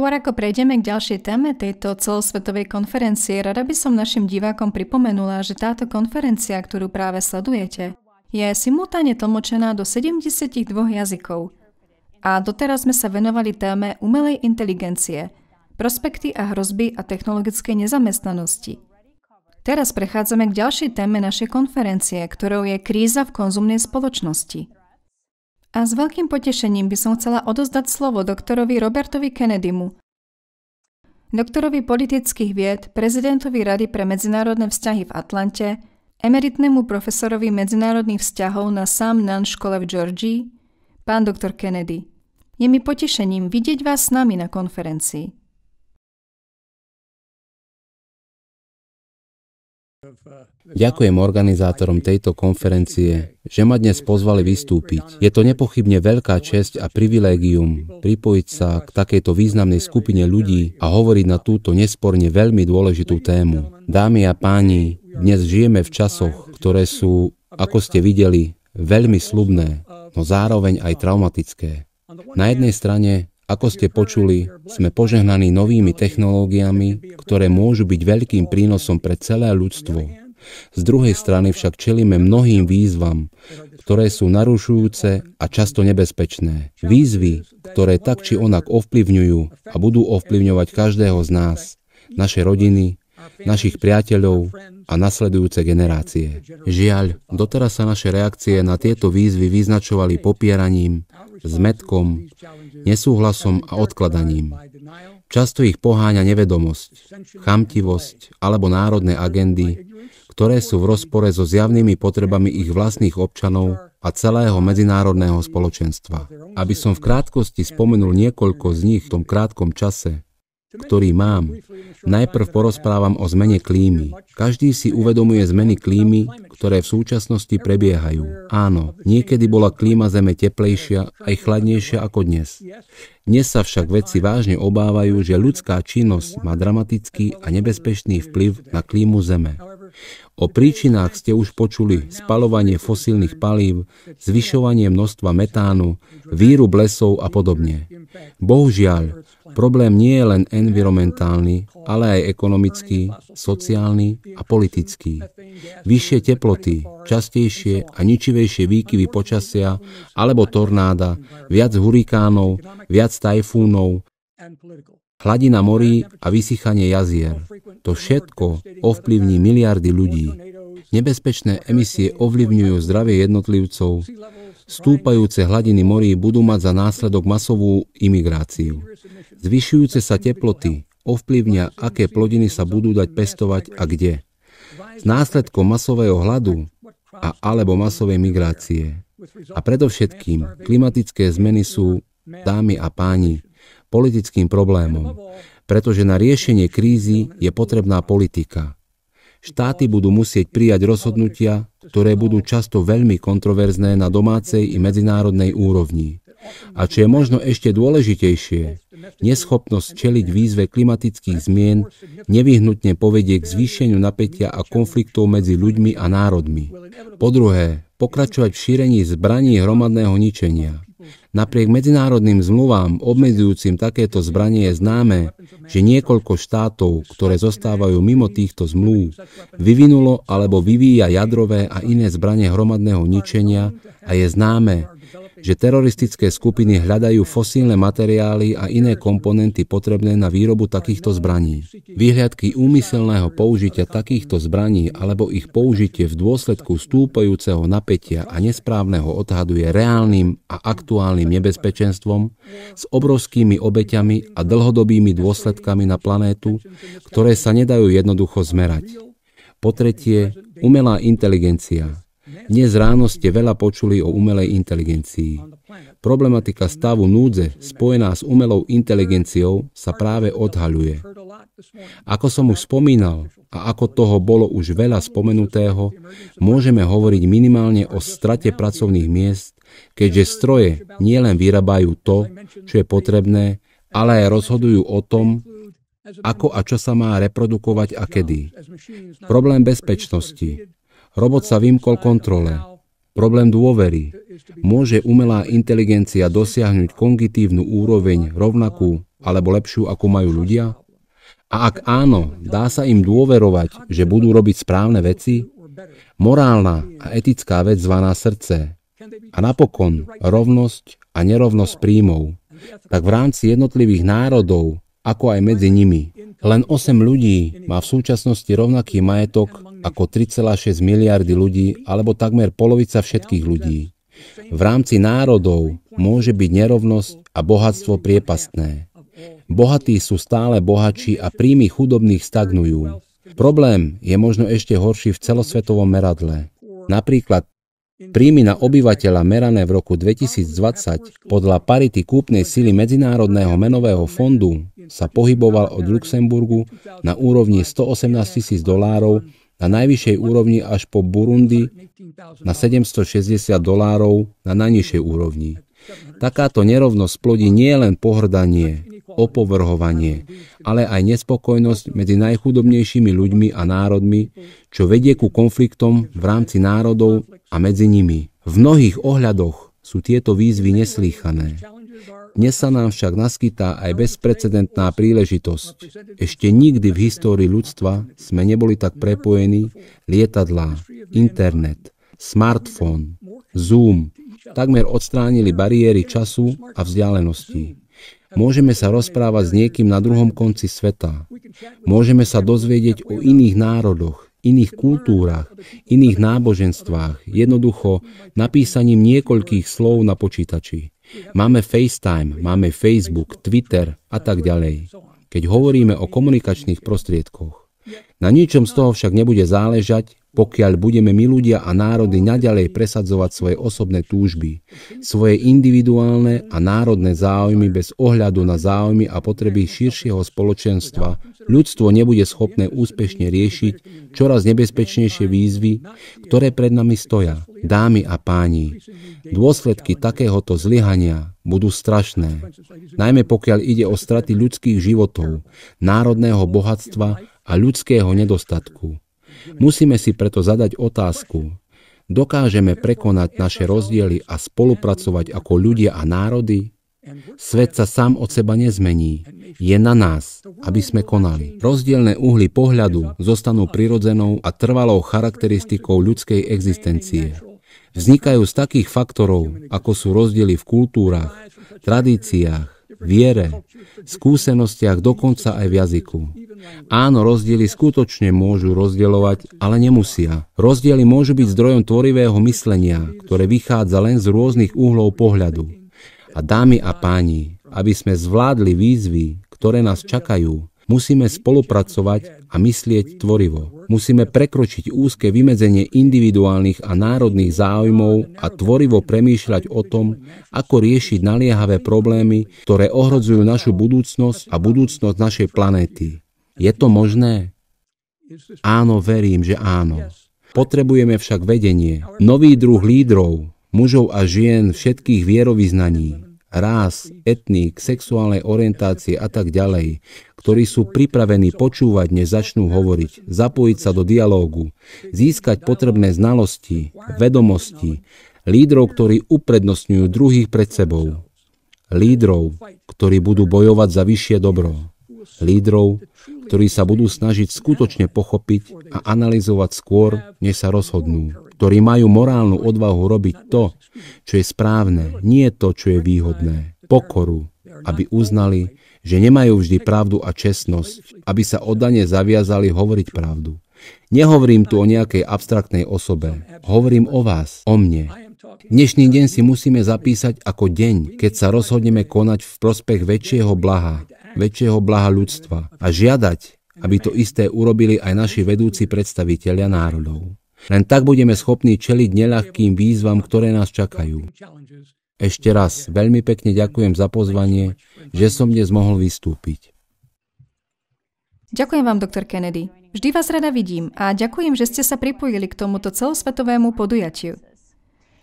Skôr ako prejdeme k ďalšej téme tejto celosvetovej konferencie, rada by som našim divákom pripomenula, že táto konferencia, ktorú práve sledujete, je simultáne tlmočená do 72 jazykov. A doteraz sme sa venovali téme umelej inteligencie, prospekty a hrozby a technologickej nezamestnanosti. Teraz prechádzame k ďalšej téme našej konferencie, ktorou je kríza v konzumnej spoločnosti. A s veľkým potešením by som chcela odozdať slovo doktorovi Robertovi Kennedymu, doktorovi politických vied, prezidentovi Rady pre medzinárodné vzťahy v Atlante, emeritnému profesorovi medzinárodných vzťahov na Sam Nan škole v Georgii, pán doktor Kennedy. Je mi potešením vidieť vás s nami na konferencii. Of, uh... Ďakujem organizátorom tejto konferencie, že ma dnes pozvali vystúpiť. Je to nepochybne veľká česť a privilégium pripojiť sa k takejto významnej skupine ľudí a hovoriť na túto nesporne veľmi dôležitú tému. Dámy a páni, dnes žijeme v časoch, ktoré sú, ako ste videli, veľmi slubné, no zároveň aj traumatické. Na jednej strane ako ste počuli, sme požehnaní novými technológiami, ktoré môžu byť veľkým prínosom pre celé ľudstvo. Z druhej strany však čelíme mnohým výzvam, ktoré sú narušujúce a často nebezpečné. Výzvy, ktoré tak či onak ovplyvňujú a budú ovplyvňovať každého z nás, naše rodiny, našich priateľov a nasledujúce generácie. Žiaľ, doteraz sa naše reakcie na tieto výzvy vyznačovali popieraním, zmetkom, nesúhlasom a odkladaním. Často ich poháňa nevedomosť, chamtivosť alebo národné agendy, ktoré sú v rozpore so zjavnými potrebami ich vlastných občanov a celého medzinárodného spoločenstva. Aby som v krátkosti spomenul niekoľko z nich v tom krátkom čase, ktorý mám. Najprv porozprávam o zmene klímy. Každý si uvedomuje zmeny klímy ktoré v súčasnosti prebiehajú. Áno, niekedy bola klíma Zeme teplejšia, aj chladnejšia ako dnes. Dnes sa však vedci vážne obávajú, že ľudská činnosť má dramatický a nebezpečný vplyv na klímu Zeme. O príčinách ste už počuli spalovanie fosílnych palív, zvyšovanie množstva metánu, víru lesov a podobne. Bohužiaľ, problém nie je len environmentálny, ale aj ekonomický, sociálny a politický. Vyššie teploty, častejšie a ničivejšie výkyvy počasia alebo tornáda, viac hurikánov, viac tajfúnov, hladina morí a vysychanie jazier. To všetko ovplyvní miliardy ľudí. Nebezpečné emisie ovlivňujú zdravie jednotlivcov, Stúpajúce hladiny morí budú mať za následok masovú imigráciu. Zvyšujúce sa teploty ovplyvnia, aké plodiny sa budú dať pestovať a kde. S následkom masového hladu a alebo masovej migrácie. A predovšetkým klimatické zmeny sú, dámy a páni, politickým problémom, pretože na riešenie krízy je potrebná politika – Štáty budú musieť prijať rozhodnutia, ktoré budú často veľmi kontroverzné na domácej i medzinárodnej úrovni. A čo je možno ešte dôležitejšie, neschopnosť čeliť výzve klimatických zmien nevyhnutne povedie k zvýšeniu napätia a konfliktov medzi ľuďmi a národmi. Po druhé, pokračovať v šírení zbraní hromadného ničenia. Napriek medzinárodným zmluvám obmedzujúcim takéto zbranie je známe, že niekoľko štátov, ktoré zostávajú mimo týchto zmluv, vyvinulo alebo vyvíja jadrové a iné zbranie hromadného ničenia a je známe, že teroristické skupiny hľadajú fosílne materiály a iné komponenty potrebné na výrobu takýchto zbraní. Výhľadky úmyselného použitia takýchto zbraní alebo ich použitie v dôsledku stúpajúceho napätia a nesprávneho odhadu je reálnym a aktuálnym nebezpečenstvom s obrovskými obeťami a dlhodobými dôsledkami na planétu, ktoré sa nedajú jednoducho zmerať. Po tretie, umelá inteligencia, dnes ráno ste veľa počuli o umelej inteligencii. Problematika stavu núdze spojená s umelou inteligenciou sa práve odhaľuje. Ako som už spomínal, a ako toho bolo už veľa spomenutého, môžeme hovoriť minimálne o strate pracovných miest, keďže stroje nielen vyrábajú to, čo je potrebné, ale aj rozhodujú o tom, ako a čo sa má reprodukovať a kedy. Problém bezpečnosti, Robot sa vymkol kontrole. Problém dôvery. Môže umelá inteligencia dosiahnuť kongitívnu úroveň rovnakú alebo lepšiu, ako majú ľudia? A ak áno, dá sa im dôverovať, že budú robiť správne veci? Morálna a etická vec zvaná srdce. A napokon rovnosť a nerovnosť príjmov. Tak v rámci jednotlivých národov, ako aj medzi nimi. Len 8 ľudí má v súčasnosti rovnaký majetok ako 3,6 miliardy ľudí, alebo takmer polovica všetkých ľudí. V rámci národov môže byť nerovnosť a bohatstvo priepastné. Bohatí sú stále bohatší a príjmy chudobných stagnujú. Problém je možno ešte horší v celosvetovom meradle. Napríklad Príjmy na obyvateľa merané v roku 2020 podľa parity kúpnej sily Medzinárodného menového fondu sa pohyboval od Luxemburgu na úrovni 118 tisíc dolárov na najvyššej úrovni až po Burundi na 760 dolárov na najnižšej úrovni. Takáto nerovnosť plodí nie len pohrdanie, opovrhovanie, ale aj nespokojnosť medzi najchudobnejšími ľuďmi a národmi, čo vedie ku konfliktom v rámci národov a medzi nimi. V mnohých ohľadoch sú tieto výzvy neslýchané. Dnes sa nám však naskytá aj bezprecedentná príležitosť. Ešte nikdy v histórii ľudstva sme neboli tak prepojení lietadlá, internet, smartfón, Zoom takmer odstránili bariéry času a vzdialeností. Môžeme sa rozprávať s niekým na druhom konci sveta. Môžeme sa dozvedieť o iných národoch, iných kultúrach, iných náboženstvách, jednoducho napísaním niekoľkých slov na počítači. Máme FaceTime, máme Facebook, Twitter a tak ďalej, keď hovoríme o komunikačných prostriedkoch. Na ničom z toho však nebude záležať, pokiaľ budeme my ľudia a národy naďalej presadzovať svoje osobné túžby, svoje individuálne a národné záujmy bez ohľadu na záujmy a potreby širšieho spoločenstva, ľudstvo nebude schopné úspešne riešiť čoraz nebezpečnejšie výzvy, ktoré pred nami stoja. Dámy a páni, dôsledky takéhoto zlyhania budú strašné, najmä pokiaľ ide o straty ľudských životov, národného bohatstva a ľudského nedostatku. Musíme si preto zadať otázku, dokážeme prekonať naše rozdiely a spolupracovať ako ľudia a národy? Svet sa sám od seba nezmení. Je na nás, aby sme konali. Rozdielne uhly pohľadu zostanú prirodzenou a trvalou charakteristikou ľudskej existencie. Vznikajú z takých faktorov, ako sú rozdiely v kultúrach, tradíciách, viere, skúsenostiach, dokonca aj v jazyku. Áno, rozdiely skutočne môžu rozdielovať, ale nemusia. Rozdiely môžu byť zdrojom tvorivého myslenia, ktoré vychádza len z rôznych uhlov pohľadu. A dámy a páni, aby sme zvládli výzvy, ktoré nás čakajú, Musíme spolupracovať a myslieť tvorivo. Musíme prekročiť úzke vymedzenie individuálnych a národných záujmov a tvorivo premýšľať o tom, ako riešiť naliehavé problémy, ktoré ohrozujú našu budúcnosť a budúcnosť našej planéty. Je to možné? Áno, verím, že áno. Potrebujeme však vedenie, nový druh lídrov, mužov a žien všetkých vierovýznaní, rás, etník, sexuálnej orientácie a tak ďalej, ktorí sú pripravení počúvať, než začnú hovoriť, zapojiť sa do dialógu, získať potrebné znalosti, vedomosti, lídrov, ktorí uprednostňujú druhých pred sebou, lídrov, ktorí budú bojovať za vyššie dobro, lídrov, ktorí sa budú snažiť skutočne pochopiť a analyzovať skôr, než sa rozhodnú ktorí majú morálnu odvahu robiť to, čo je správne, nie to, čo je výhodné. Pokoru, aby uznali, že nemajú vždy pravdu a čestnosť, aby sa oddane zaviazali hovoriť pravdu. Nehovorím tu o nejakej abstraktnej osobe. Hovorím o vás, o mne. Dnešný deň si musíme zapísať ako deň, keď sa rozhodneme konať v prospech väčšieho blaha, väčšieho blaha ľudstva a žiadať, aby to isté urobili aj naši vedúci predstavitelia národov. Len tak budeme schopní čeliť neľahkým výzvam, ktoré nás čakajú. Ešte raz veľmi pekne ďakujem za pozvanie, že som dnes mohol vystúpiť. Ďakujem vám, doktor Kennedy. Vždy vás rada vidím a ďakujem, že ste sa pripojili k tomuto celosvetovému podujatiu.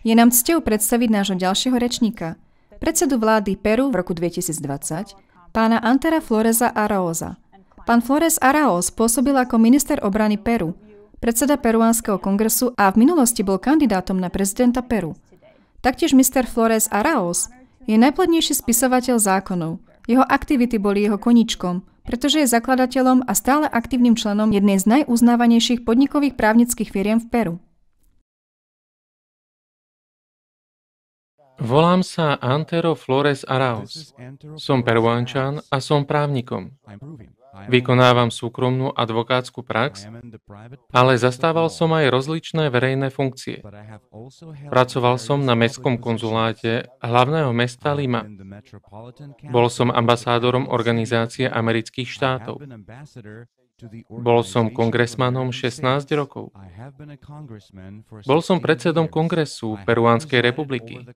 Je nám cťou predstaviť nášho ďalšieho rečníka, predsedu vlády Peru v roku 2020, pána Antera Floreza Araoza. Pán Flores Araoz pôsobil ako minister obrany Peru – predseda peruánskeho kongresu a v minulosti bol kandidátom na prezidenta Peru. Taktiež Mr. Flores Araos je najplodnejší spisovateľ zákonov. Jeho aktivity boli jeho koničkom, pretože je zakladateľom a stále aktívnym členom jednej z najuznávanejších podnikových právnických firiem v Peru. Volám sa Antero Flores Araos. Som peruánčan a som právnikom. Vykonávam súkromnú advokátsku prax, ale zastával som aj rozličné verejné funkcie. Pracoval som na mestskom konzuláte hlavného mesta uh, Lima. Bol som ambasádorom Organizácie amerických štátov. Bol som kongresmanom 16 rokov. Bol som predsedom kongresu Peruánskej republiky.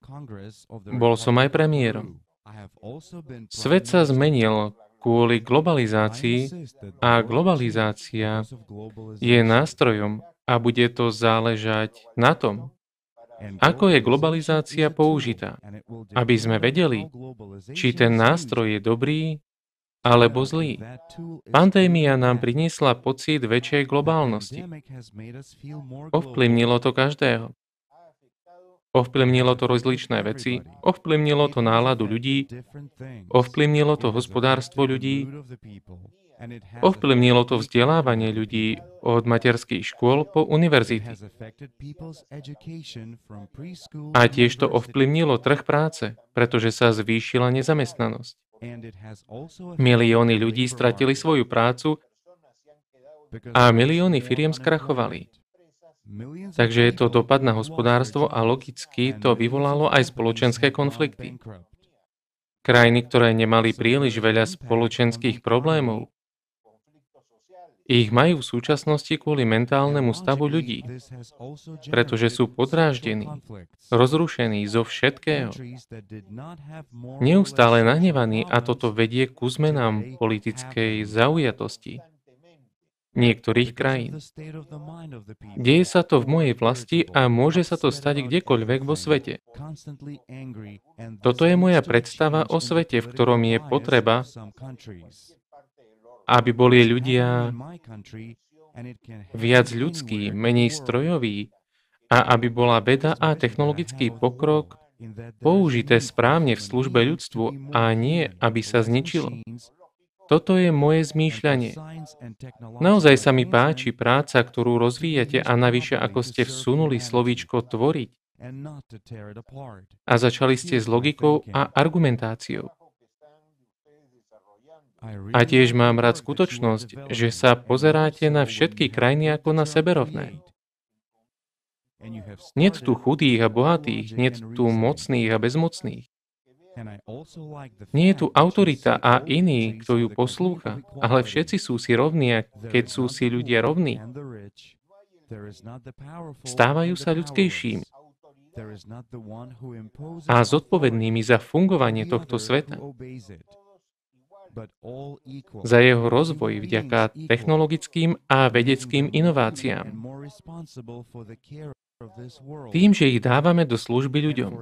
Bol som aj premiérom. Svet sa zmenil kvôli globalizácii a globalizácia je nástrojom a bude to záležať na tom, ako je globalizácia použitá, aby sme vedeli, či ten nástroj je dobrý alebo zlý. Pandémia nám priniesla pocit väčšej globálnosti. Ovplyvnilo to každého. Ovplyvnilo to rozličné veci, ovplyvnilo to náladu ľudí, ovplyvnilo to hospodárstvo ľudí, ovplyvnilo to vzdelávanie ľudí od materských škôl po univerzity. A tiež to ovplyvnilo trh práce, pretože sa zvýšila nezamestnanosť. Milióny ľudí stratili svoju prácu a milióny firiem skrachovali. Takže je to dopad na hospodárstvo a logicky to vyvolalo aj spoločenské konflikty. Krajiny, ktoré nemali príliš veľa spoločenských problémov, ich majú v súčasnosti kvôli mentálnemu stavu ľudí, pretože sú podráždení, rozrušení zo všetkého, neustále nahnevaní a toto vedie ku zmenám politickej zaujatosti, niektorých krajín. Deje sa to v mojej vlasti a môže sa to stať kdekoľvek vo svete. Toto je moja predstava o svete, v ktorom je potreba, aby boli ľudia viac ľudskí, menej strojoví a aby bola veda a technologický pokrok použité správne v službe ľudstvu a nie, aby sa zničilo. Toto je moje zmýšľanie. Naozaj sa mi páči práca, ktorú rozvíjate a navyše ako ste vsunuli slovíčko tvoriť a začali ste s logikou a argumentáciou. A tiež mám rád skutočnosť, že sa pozeráte na všetky krajiny ako na seberovné. Niet tu chudých a bohatých, niet tu mocných a bezmocných. Nie je tu autorita a iný, kto ju poslúcha, ale všetci sú si rovní a keď sú si ľudia rovní, stávajú sa ľudskejšími a zodpovednými za fungovanie tohto sveta, za jeho rozvoj vďaka technologickým a vedeckým inováciám, tým, že ich dávame do služby ľuďom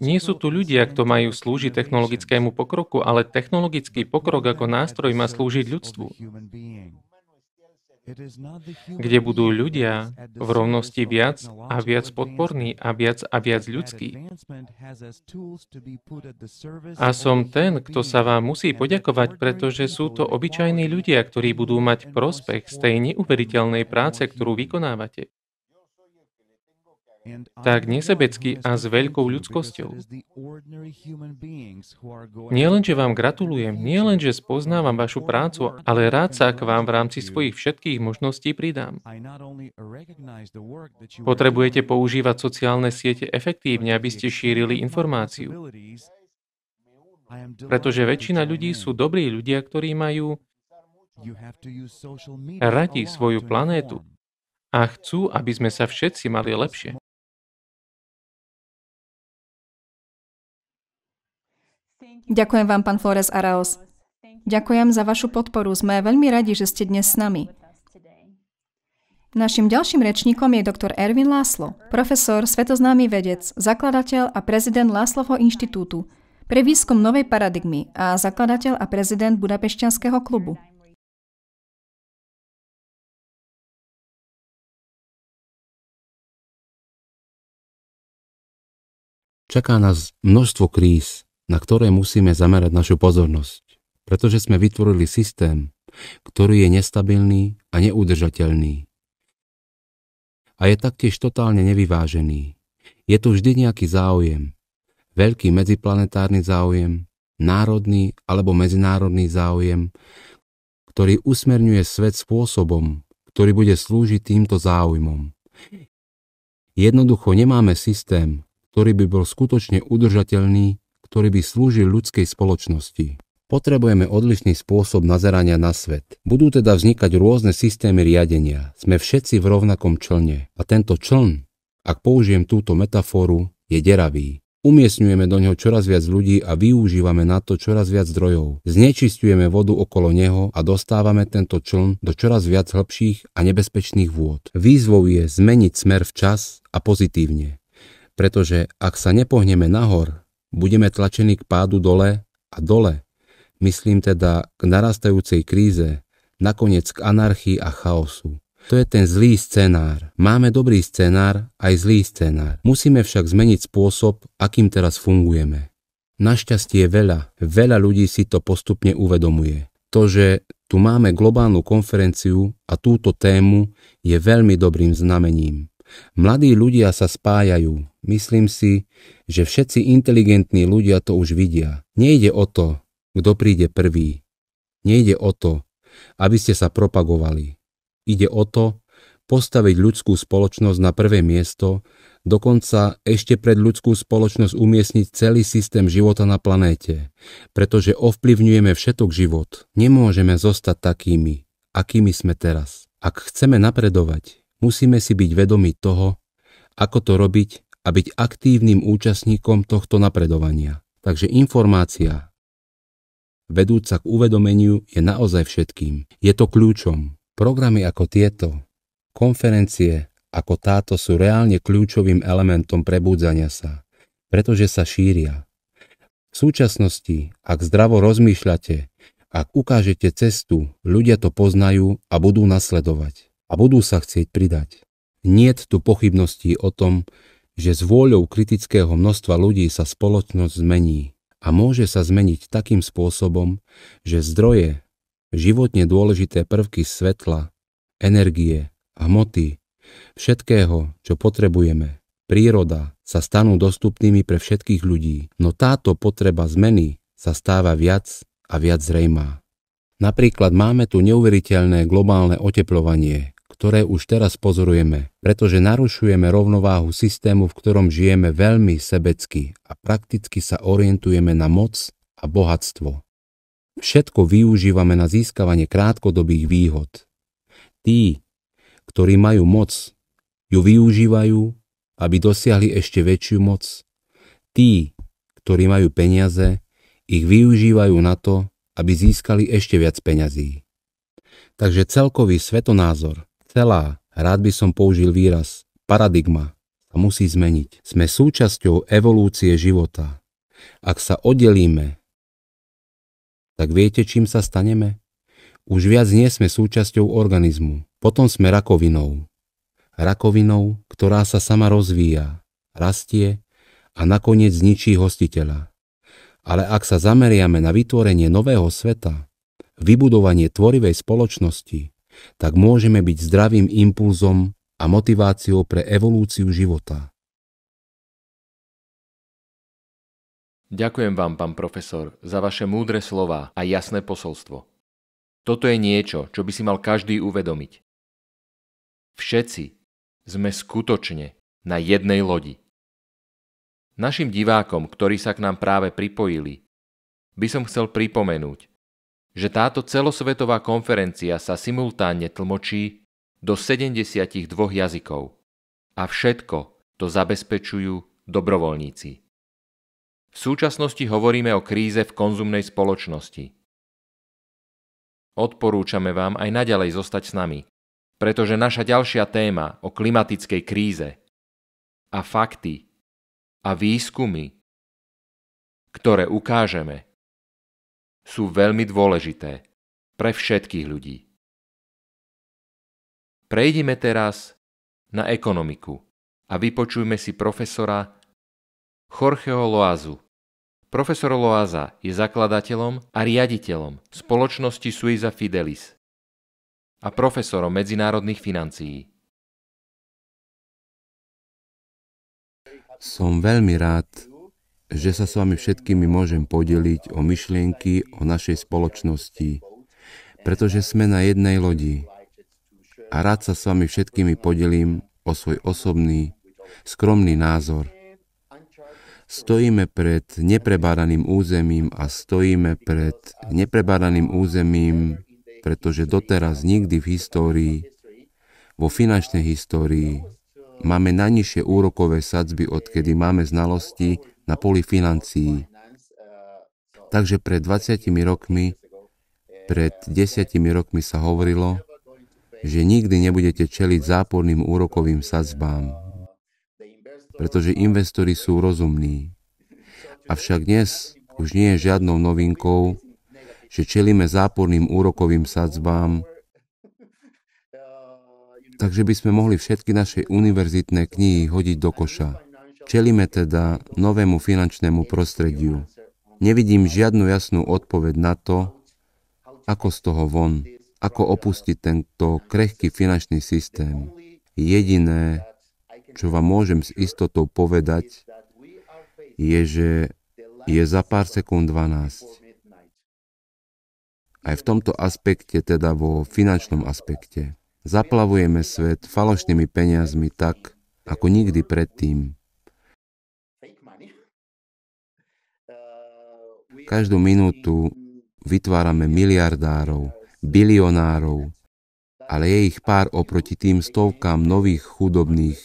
nie sú tu ľudia, kto majú slúžiť technologickému pokroku, ale technologický pokrok ako nástroj má slúžiť ľudstvu kde budú ľudia v rovnosti viac a viac podporní a viac a viac ľudskí. A som ten, kto sa vám musí poďakovať, pretože sú to obyčajní ľudia, ktorí budú mať prospech z tej neuveriteľnej práce, ktorú vykonávate tak nesebecky a s veľkou ľudskosťou. Nie vám gratulujem, nie len, že spoznávam vašu prácu, ale rád sa k vám v rámci svojich všetkých možností pridám. Potrebujete používať sociálne siete efektívne, aby ste šírili informáciu. Pretože väčšina ľudí sú dobrí ľudia, ktorí majú radi svoju planétu a chcú, aby sme sa všetci mali lepšie. Ďakujem vám, pán Flores Araos. Ďakujem za vašu podporu. Sme veľmi radi, že ste dnes s nami. Našim ďalším rečníkom je dr. Ervin Laslo, profesor, svetoznámy vedec, zakladateľ a prezident Laslovho inštitútu pre výskum novej paradigmy a zakladateľ a prezident Budapešťanského klubu. Čaká nás množstvo kríz, na ktoré musíme zamerať našu pozornosť, pretože sme vytvorili systém, ktorý je nestabilný a neudržateľný. A je taktiež totálne nevyvážený. Je tu vždy nejaký záujem. Veľký medziplanetárny záujem, národný alebo medzinárodný záujem, ktorý usmerňuje svet spôsobom, ktorý bude slúžiť týmto záujmom. Jednoducho nemáme systém, ktorý by bol skutočne udržateľný ktorý by slúžil ľudskej spoločnosti. Potrebujeme odlišný spôsob nazerania na svet. Budú teda vznikať rôzne systémy riadenia. Sme všetci v rovnakom člne. A tento čln, ak použijem túto metaforu, je deravý. Umiestňujeme do neho čoraz viac ľudí a využívame na to čoraz viac zdrojov. Znečistujeme vodu okolo neho a dostávame tento čln do čoraz viac hĺbších a nebezpečných vôd. Výzvou je zmeniť smer včas a pozitívne. Pretože ak sa nepohneme nahor, Budeme tlačení k pádu dole a dole, myslím teda k narastajúcej kríze, nakoniec k anarchii a chaosu. To je ten zlý scenár. Máme dobrý scenár aj zlý scenár. Musíme však zmeniť spôsob, akým teraz fungujeme. Našťastie veľa, veľa ľudí si to postupne uvedomuje. To, že tu máme globálnu konferenciu a túto tému je veľmi dobrým znamením. Mladí ľudia sa spájajú. Myslím si, že všetci inteligentní ľudia to už vidia. Nejde o to, kto príde prvý. Nejde o to, aby ste sa propagovali. Ide o to, postaviť ľudskú spoločnosť na prvé miesto, dokonca ešte pred ľudskú spoločnosť umiestniť celý systém života na planéte, pretože ovplyvňujeme všetok život. Nemôžeme zostať takými, akými sme teraz. Ak chceme napredovať, musíme si byť vedomi toho, ako to robiť a byť aktívnym účastníkom tohto napredovania. Takže informácia, vedúca k uvedomeniu, je naozaj všetkým. Je to kľúčom. Programy ako tieto, konferencie ako táto sú reálne kľúčovým elementom prebúdzania sa, pretože sa šíria. V súčasnosti, ak zdravo rozmýšľate, ak ukážete cestu, ľudia to poznajú a budú nasledovať a budú sa chcieť pridať. Niet tu pochybností o tom, že s vôľou kritického množstva ľudí sa spoločnosť zmení a môže sa zmeniť takým spôsobom, že zdroje, životne dôležité prvky svetla, energie, hmoty, všetkého, čo potrebujeme, príroda, sa stanú dostupnými pre všetkých ľudí, no táto potreba zmeny sa stáva viac a viac zrejmá. Napríklad máme tu neuveriteľné globálne oteplovanie, ktoré už teraz pozorujeme, pretože narušujeme rovnováhu systému, v ktorom žijeme veľmi sebecky a prakticky sa orientujeme na moc a bohatstvo. Všetko využívame na získavanie krátkodobých výhod. Tí, ktorí majú moc, ju využívajú, aby dosiahli ešte väčšiu moc. Tí, ktorí majú peniaze, ich využívajú na to, aby získali ešte viac peňazí. Takže celkový svetonázor celá, rád by som použil výraz paradigma, sa musí zmeniť. Sme súčasťou evolúcie života. Ak sa oddelíme, tak viete, čím sa staneme? Už viac nie sme súčasťou organizmu. Potom sme rakovinou. Rakovinou, ktorá sa sama rozvíja, rastie a nakoniec zničí hostiteľa. Ale ak sa zameriame na vytvorenie nového sveta, vybudovanie tvorivej spoločnosti, tak môžeme byť zdravým impulzom a motiváciou pre evolúciu života. Ďakujem vám, pán profesor, za vaše múdre slova a jasné posolstvo. Toto je niečo, čo by si mal každý uvedomiť. Všetci sme skutočne na jednej lodi. Našim divákom, ktorí sa k nám práve pripojili, by som chcel pripomenúť, že táto celosvetová konferencia sa simultánne tlmočí do 72 jazykov a všetko to zabezpečujú dobrovoľníci. V súčasnosti hovoríme o kríze v konzumnej spoločnosti. Odporúčame vám aj naďalej zostať s nami, pretože naša ďalšia téma o klimatickej kríze a fakty a výskumy, ktoré ukážeme, sú veľmi dôležité pre všetkých ľudí. Prejdime teraz na ekonomiku a vypočujme si profesora Jorgeho Loazu. Profesor Loaza je zakladateľom a riaditeľom spoločnosti Suiza Fidelis a profesorom medzinárodných financií. Som veľmi rád, že sa s vami všetkými môžem podeliť o myšlienky o našej spoločnosti, pretože sme na jednej lodi. A rád sa s vami všetkými podelím o svoj osobný, skromný názor. Stojíme pred neprebádaným územím a stojíme pred neprebádaným územím, pretože doteraz nikdy v histórii, vo finančnej histórii, máme najnižšie úrokové sadzby, odkedy máme znalosti na poli financií. Takže pred 20 rokmi, pred 10 rokmi sa hovorilo, že nikdy nebudete čeliť záporným úrokovým sadzbám, pretože investori sú rozumní. Avšak dnes už nie je žiadnou novinkou, že čelíme záporným úrokovým sadzbám, takže by sme mohli všetky naše univerzitné knihy hodiť do koša. Čelíme teda novému finančnému prostrediu. Nevidím žiadnu jasnú odpoveď na to, ako z toho von, ako opustiť tento krehký finančný systém. Jediné, čo vám môžem s istotou povedať, je, že je za pár sekúnd 12. Aj v tomto aspekte, teda vo finančnom aspekte. Zaplavujeme svet falošnými peniazmi tak, ako nikdy predtým. Každú minútu vytvárame miliardárov, bilionárov, ale je ich pár oproti tým stovkám nových chudobných,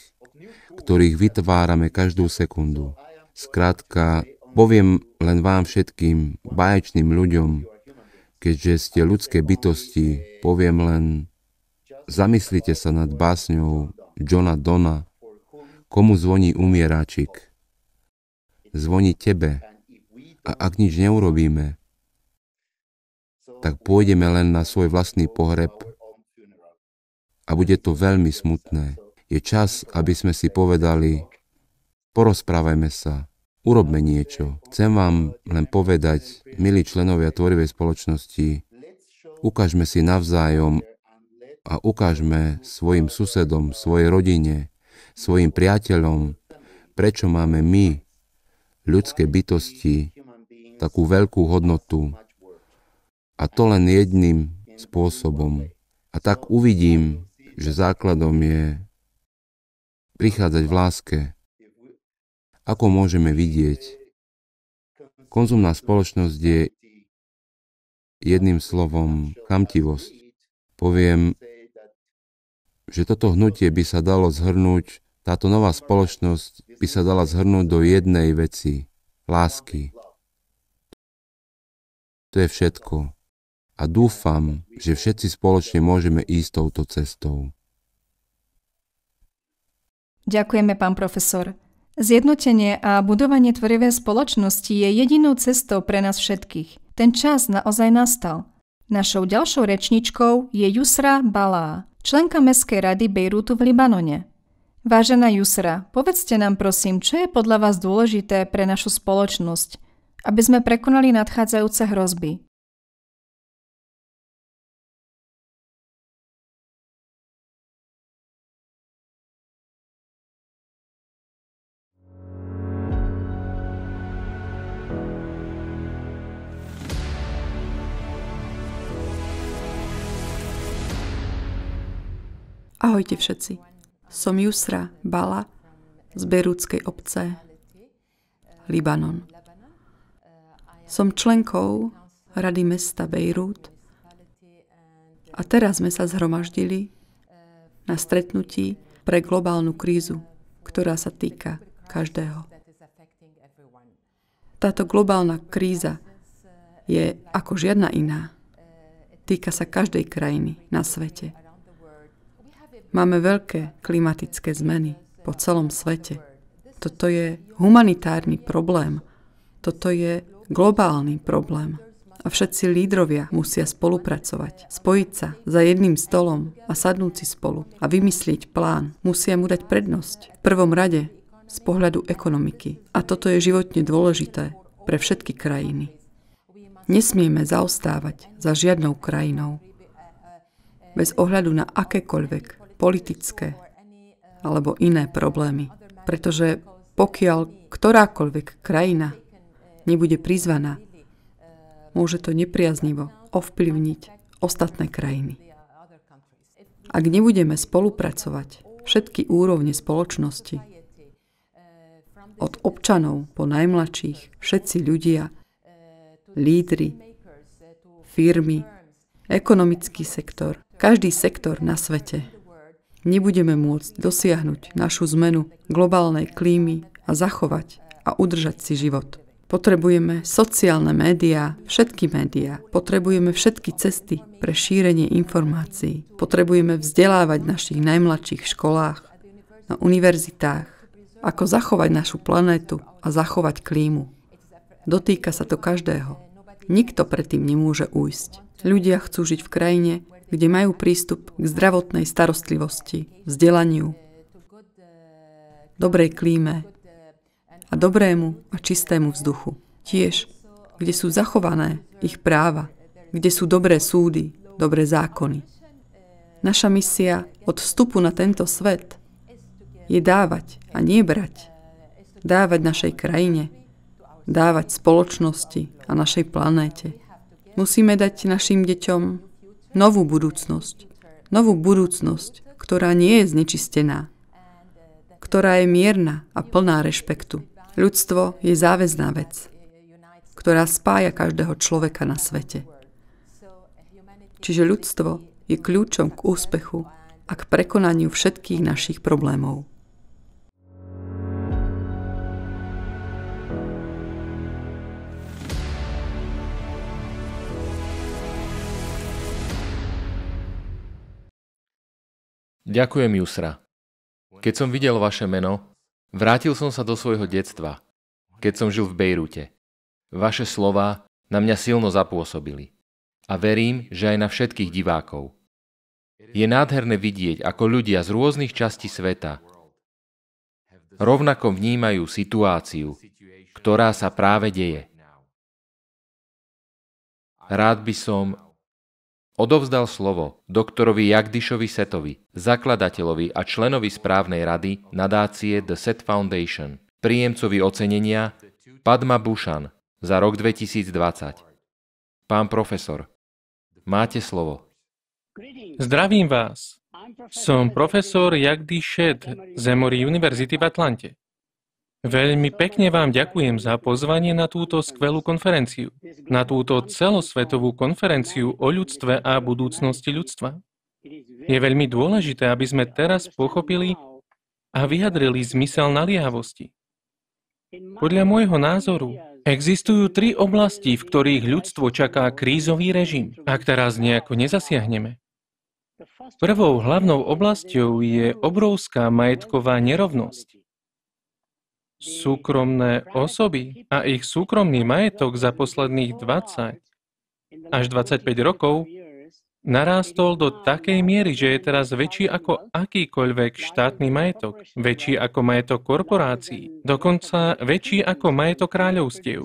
ktorých vytvárame každú sekundu. Skrátka, poviem len vám všetkým, báječným ľuďom, keďže ste ľudské bytosti, poviem len, zamyslite sa nad básňou Johna Dona, komu zvoní umieráčik. Zvoní tebe, a ak nič neurobíme, tak pôjdeme len na svoj vlastný pohreb a bude to veľmi smutné. Je čas, aby sme si povedali, porozprávajme sa, urobme niečo. Chcem vám len povedať, milí členovia tvorivej spoločnosti, ukážme si navzájom a ukážme svojim susedom, svojej rodine, svojim priateľom, prečo máme my, ľudské bytosti, takú veľkú hodnotu. A to len jedným spôsobom. A tak uvidím, že základom je prichádzať v láske. Ako môžeme vidieť, konzumná spoločnosť je jedným slovom chamtivosť. Poviem, že toto hnutie by sa dalo zhrnúť, táto nová spoločnosť by sa dala zhrnúť do jednej veci, lásky. To je všetko. A dúfam, že všetci spoločne môžeme ísť touto cestou. Ďakujeme, pán profesor. Zjednotenie a budovanie tvorivej spoločnosti je jedinou cestou pre nás všetkých. Ten čas naozaj nastal. Našou ďalšou rečničkou je Jusra Balá, členka Mestskej rady Bejrútu v Libanone. Vážená Jusra, povedzte nám prosím, čo je podľa vás dôležité pre našu spoločnosť – aby sme prekonali nadchádzajúce hrozby. Ahojte všetci. Som Jusra Bala z Berúdskej obce Libanon. Som členkou Rady mesta Bejrút a teraz sme sa zhromaždili na stretnutí pre globálnu krízu, ktorá sa týka každého. Táto globálna kríza je ako žiadna iná. Týka sa každej krajiny na svete. Máme veľké klimatické zmeny po celom svete. Toto je humanitárny problém. Toto je globálny problém a všetci lídrovia musia spolupracovať, spojiť sa za jedným stolom a sadnúť si spolu a vymyslieť plán. Musia mu dať prednosť. V prvom rade z pohľadu ekonomiky. A toto je životne dôležité pre všetky krajiny. Nesmieme zaostávať za žiadnou krajinou. Bez ohľadu na akékoľvek politické alebo iné problémy. Pretože pokiaľ ktorákoľvek krajina nebude prizvaná, môže to nepriaznivo ovplyvniť ostatné krajiny. Ak nebudeme spolupracovať, všetky úrovne spoločnosti, od občanov po najmladších, všetci ľudia, lídry, firmy, ekonomický sektor, každý sektor na svete. Nebudeme môcť dosiahnuť našu zmenu globálnej klímy a zachovať a udržať si život. Potrebujeme sociálne médiá, všetky médiá. Potrebujeme všetky cesty pre šírenie informácií. Potrebujeme vzdelávať v našich najmladších školách, na univerzitách, ako zachovať našu planétu a zachovať klímu. Dotýka sa to každého. Nikto predtým nemôže ujsť. Ľudia chcú žiť v krajine, kde majú prístup k zdravotnej starostlivosti, vzdelaniu, dobrej klíme, a dobrému a čistému vzduchu. Tiež, kde sú zachované ich práva, kde sú dobré súdy, dobré zákony. Naša misia od vstupu na tento svet je dávať a nie brať. Dávať našej krajine, dávať spoločnosti a našej planéte. Musíme dať našim deťom novú budúcnosť. Novú budúcnosť, ktorá nie je znečistená, ktorá je mierna a plná rešpektu. Ľudstvo je záväzná vec, ktorá spája každého človeka na svete. Čiže ľudstvo je kľúčom k úspechu a k prekonaniu všetkých našich problémov. Ďakujem, Jusra. Keď som videl vaše meno, Vrátil som sa do svojho detstva, keď som žil v Bejrute. Vaše slova na mňa silno zapôsobili. A verím, že aj na všetkých divákov. Je nádherné vidieť, ako ľudia z rôznych častí sveta rovnako vnímajú situáciu, ktorá sa práve deje. Rád by som Odovzdal slovo doktorovi Jagdišovi Setovi, zakladateľovi a členovi správnej rady nadácie The Set Foundation, príjemcovi ocenenia Padma Bušan za rok 2020. Pán profesor, máte slovo. Zdravím vás. Som profesor Jagdiš Shet z Emory Univerzity v Atlante. Veľmi pekne vám ďakujem za pozvanie na túto skvelú konferenciu, na túto celosvetovú konferenciu o ľudstve a budúcnosti ľudstva. Je veľmi dôležité, aby sme teraz pochopili a vyjadrili zmysel naliehavosti. Podľa môjho názoru existujú tri oblasti, v ktorých ľudstvo čaká krízový režim, ak teraz nejako nezasiahneme. Prvou hlavnou oblasťou je obrovská majetková nerovnosť súkromné osoby a ich súkromný majetok za posledných 20 až 25 rokov narástol do takej miery, že je teraz väčší ako akýkoľvek štátny majetok, väčší ako majetok korporácií, dokonca väčší ako majetok kráľovstiev.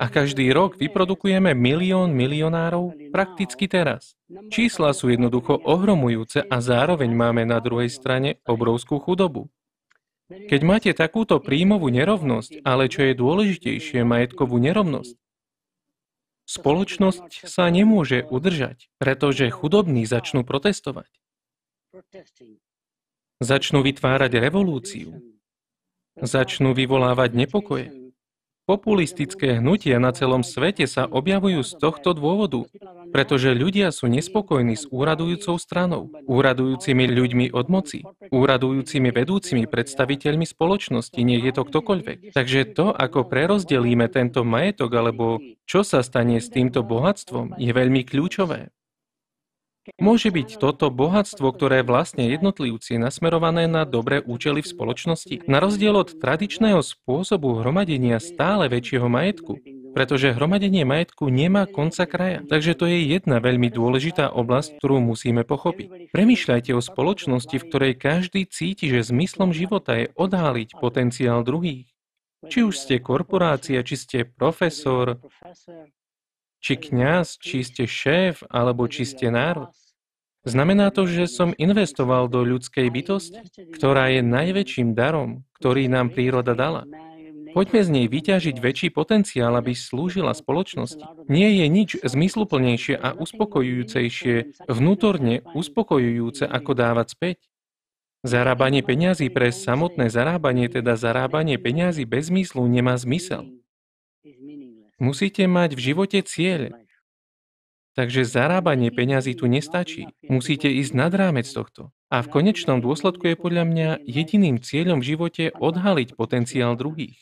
A každý rok vyprodukujeme milión milionárov prakticky teraz. Čísla sú jednoducho ohromujúce a zároveň máme na druhej strane obrovskú chudobu. Keď máte takúto príjmovú nerovnosť, ale čo je dôležitejšie, majetkovú nerovnosť, spoločnosť sa nemôže udržať, pretože chudobní začnú protestovať. Začnú vytvárať revolúciu. Začnú vyvolávať nepokoje. Populistické hnutia na celom svete sa objavujú z tohto dôvodu, pretože ľudia sú nespokojní s úradujúcou stranou, úradujúcimi ľuďmi od moci, úradujúcimi vedúcimi predstaviteľmi spoločnosti, nie je to ktokoľvek. Takže to, ako prerozdelíme tento majetok alebo čo sa stane s týmto bohatstvom, je veľmi kľúčové. Môže byť toto bohatstvo, ktoré vlastne jednotlivci nasmerované na dobré účely v spoločnosti, na rozdiel od tradičného spôsobu hromadenia stále väčšieho majetku, pretože hromadenie majetku nemá konca kraja. Takže to je jedna veľmi dôležitá oblasť, ktorú musíme pochopiť. Premýšľajte o spoločnosti, v ktorej každý cíti, že zmyslom života je odháliť potenciál druhých. Či už ste korporácia, či ste profesor, či kňaz, či ste šéf, alebo či ste národ. Znamená to, že som investoval do ľudskej bytosti, ktorá je najväčším darom, ktorý nám príroda dala. Poďme z nej vyťažiť väčší potenciál, aby slúžila spoločnosti. Nie je nič zmysluplnejšie a uspokojujúcejšie, vnútorne uspokojujúce, ako dávať späť. Zarábanie peňazí pre samotné zarábanie, teda zarábanie peňazí bez zmyslu, nemá zmysel. Musíte mať v živote cieľ, Takže zarábanie peňazí tu nestačí. Musíte ísť nad rámec tohto. A v konečnom dôsledku je podľa mňa jediným cieľom v živote odhaliť potenciál druhých.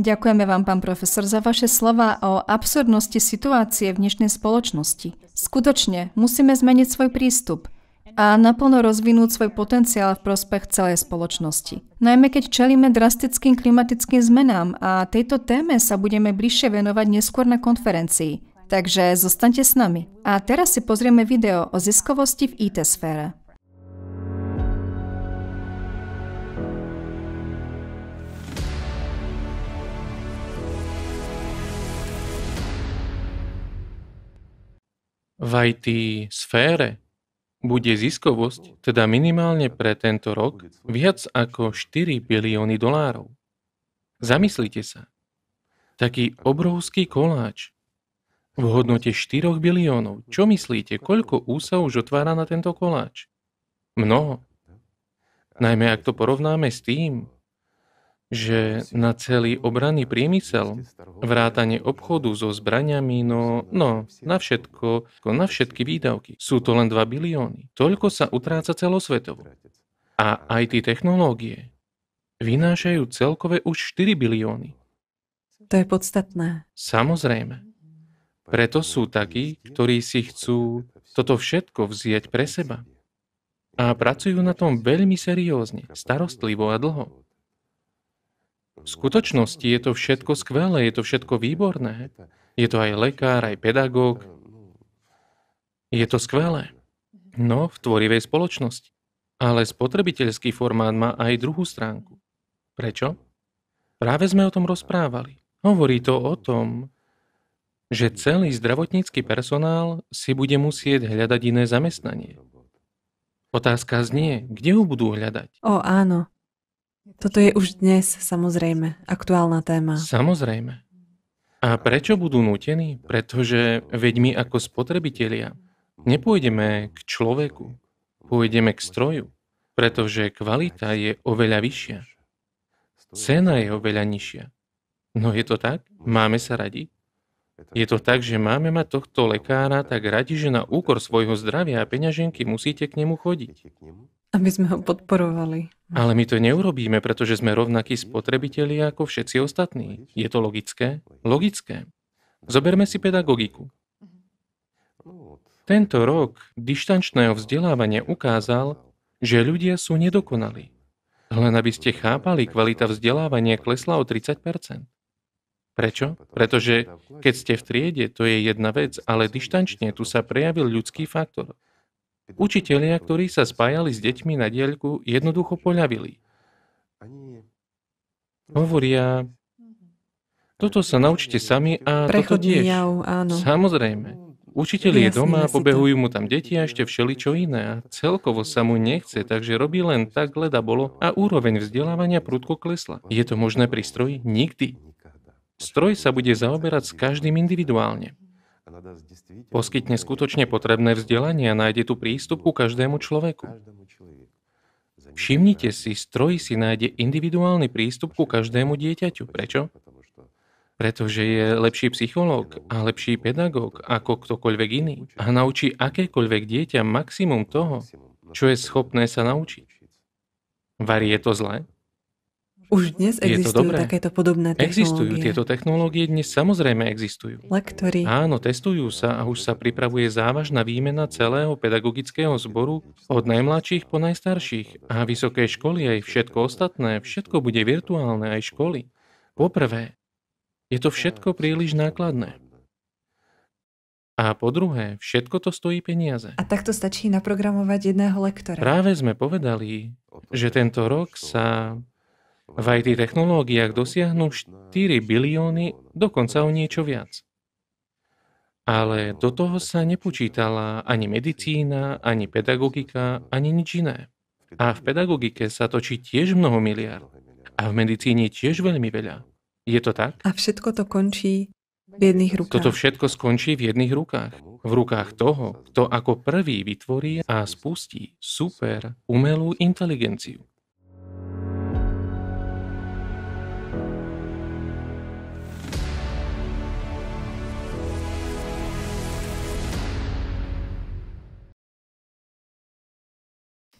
Ďakujeme vám, pán profesor, za vaše slova o absurdnosti situácie v dnešnej spoločnosti. Skutočne musíme zmeniť svoj prístup – a naplno rozvinúť svoj potenciál v prospech celej spoločnosti. Najmä keď čelíme drastickým klimatickým zmenám a tejto téme sa budeme bližšie venovať neskôr na konferencii. Takže zostaňte s nami. A teraz si pozrieme video o ziskovosti v IT sfére. V IT sfére bude ziskovosť, teda minimálne pre tento rok, viac ako 4 bilióny dolárov. Zamyslite sa. Taký obrovský koláč v hodnote 4 biliónov. Čo myslíte, koľko úsa už otvára na tento koláč? Mnoho. Najmä ak to porovnáme s tým, že na celý obranný priemysel, vrátanie obchodu so zbraniami, no, no, na všetko, no, na všetky výdavky. Sú to len 2 bilióny. Toľko sa utráca celosvetovo. A aj tie technológie vynášajú celkové už 4 bilióny. To je podstatné. Samozrejme. Preto sú takí, ktorí si chcú toto všetko vzieť pre seba. A pracujú na tom veľmi seriózne, starostlivo a dlho. V skutočnosti je to všetko skvelé, je to všetko výborné. Je to aj lekár, aj pedagóg. Je to skvelé. No, v tvorivej spoločnosti. Ale spotrebiteľský formát má aj druhú stránku. Prečo? Práve sme o tom rozprávali. Hovorí to o tom, že celý zdravotnícky personál si bude musieť hľadať iné zamestnanie. Otázka znie, kde ho budú hľadať? O, áno. Toto je už dnes, samozrejme, aktuálna téma. Samozrejme. A prečo budú nutení? Pretože veď my ako spotrebitelia nepôjdeme k človeku, pôjdeme k stroju, pretože kvalita je oveľa vyššia. Cena je oveľa nižšia. No je to tak? Máme sa radi? Je to tak, že máme mať tohto lekára tak radi, že na úkor svojho zdravia a peňaženky musíte k nemu chodiť. Aby sme ho podporovali. Ale my to neurobíme, pretože sme rovnakí spotrebitelia ako všetci ostatní. Je to logické? Logické. Zoberme si pedagogiku. Tento rok dištančného vzdelávania ukázal, že ľudia sú nedokonalí. Len aby ste chápali, kvalita vzdelávania klesla o 30 Prečo? Pretože keď ste v triede, to je jedna vec, ale dištančne tu sa prejavil ľudský faktor. Učitelia, ktorí sa spájali s deťmi na diaľku, jednoducho poľavili. Hovoria, toto sa naučite sami a toto tiež. áno. Samozrejme. Učiteľ je doma, pobehujú mu tam deti a ešte všeličo iné. A celkovo sa mu nechce, takže robí len tak, leda bolo a úroveň vzdelávania prudko klesla. Je to možné pri stroji? Nikdy. Stroj sa bude zaoberať s každým individuálne. Poskytne skutočne potrebné vzdelanie a nájde tu prístup ku každému človeku. Všimnite si, stroj si nájde individuálny prístup ku každému dieťaťu. Prečo? Pretože je lepší psychológ a lepší pedagóg ako ktokoľvek iný a naučí akékoľvek dieťa maximum toho, čo je schopné sa naučiť. Var je to zlé? Už dnes existujú takéto podobné technológie. Existujú, tieto technológie dnes samozrejme existujú. Lektory. Áno, testujú sa a už sa pripravuje závažná výmena celého pedagogického zboru od najmladších po najstarších. A vysoké školy aj všetko ostatné, všetko bude virtuálne, aj školy. Poprvé, je to všetko príliš nákladné. A po druhé, všetko to stojí peniaze. A takto stačí naprogramovať jedného lektora. Práve sme povedali, že tento rok sa v IT technológiách dosiahnu 4 bilióny, dokonca o niečo viac. Ale do toho sa nepočítala ani medicína, ani pedagogika, ani nič iné. A v pedagogike sa točí tiež mnoho miliard. A v medicíne tiež veľmi veľa. Je to tak? A všetko to končí v jedných rukách. Toto všetko skončí v jedných rukách. V rukách toho, kto ako prvý vytvorí a spustí super umelú inteligenciu.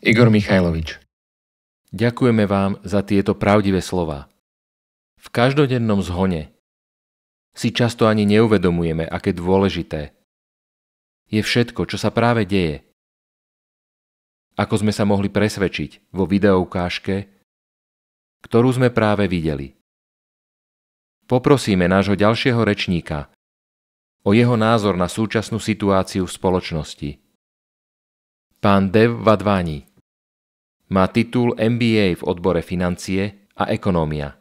Igor Michajlovič. Ďakujeme vám za tieto pravdivé slova. V každodennom zhone si často ani neuvedomujeme, aké dôležité je všetko, čo sa práve deje. Ako sme sa mohli presvedčiť vo videoukážke, ktorú sme práve videli. Poprosíme nášho ďalšieho rečníka o jeho názor na súčasnú situáciu v spoločnosti. Pán Dev Vadvani. Má titul MBA v odbore financie a ekonómia.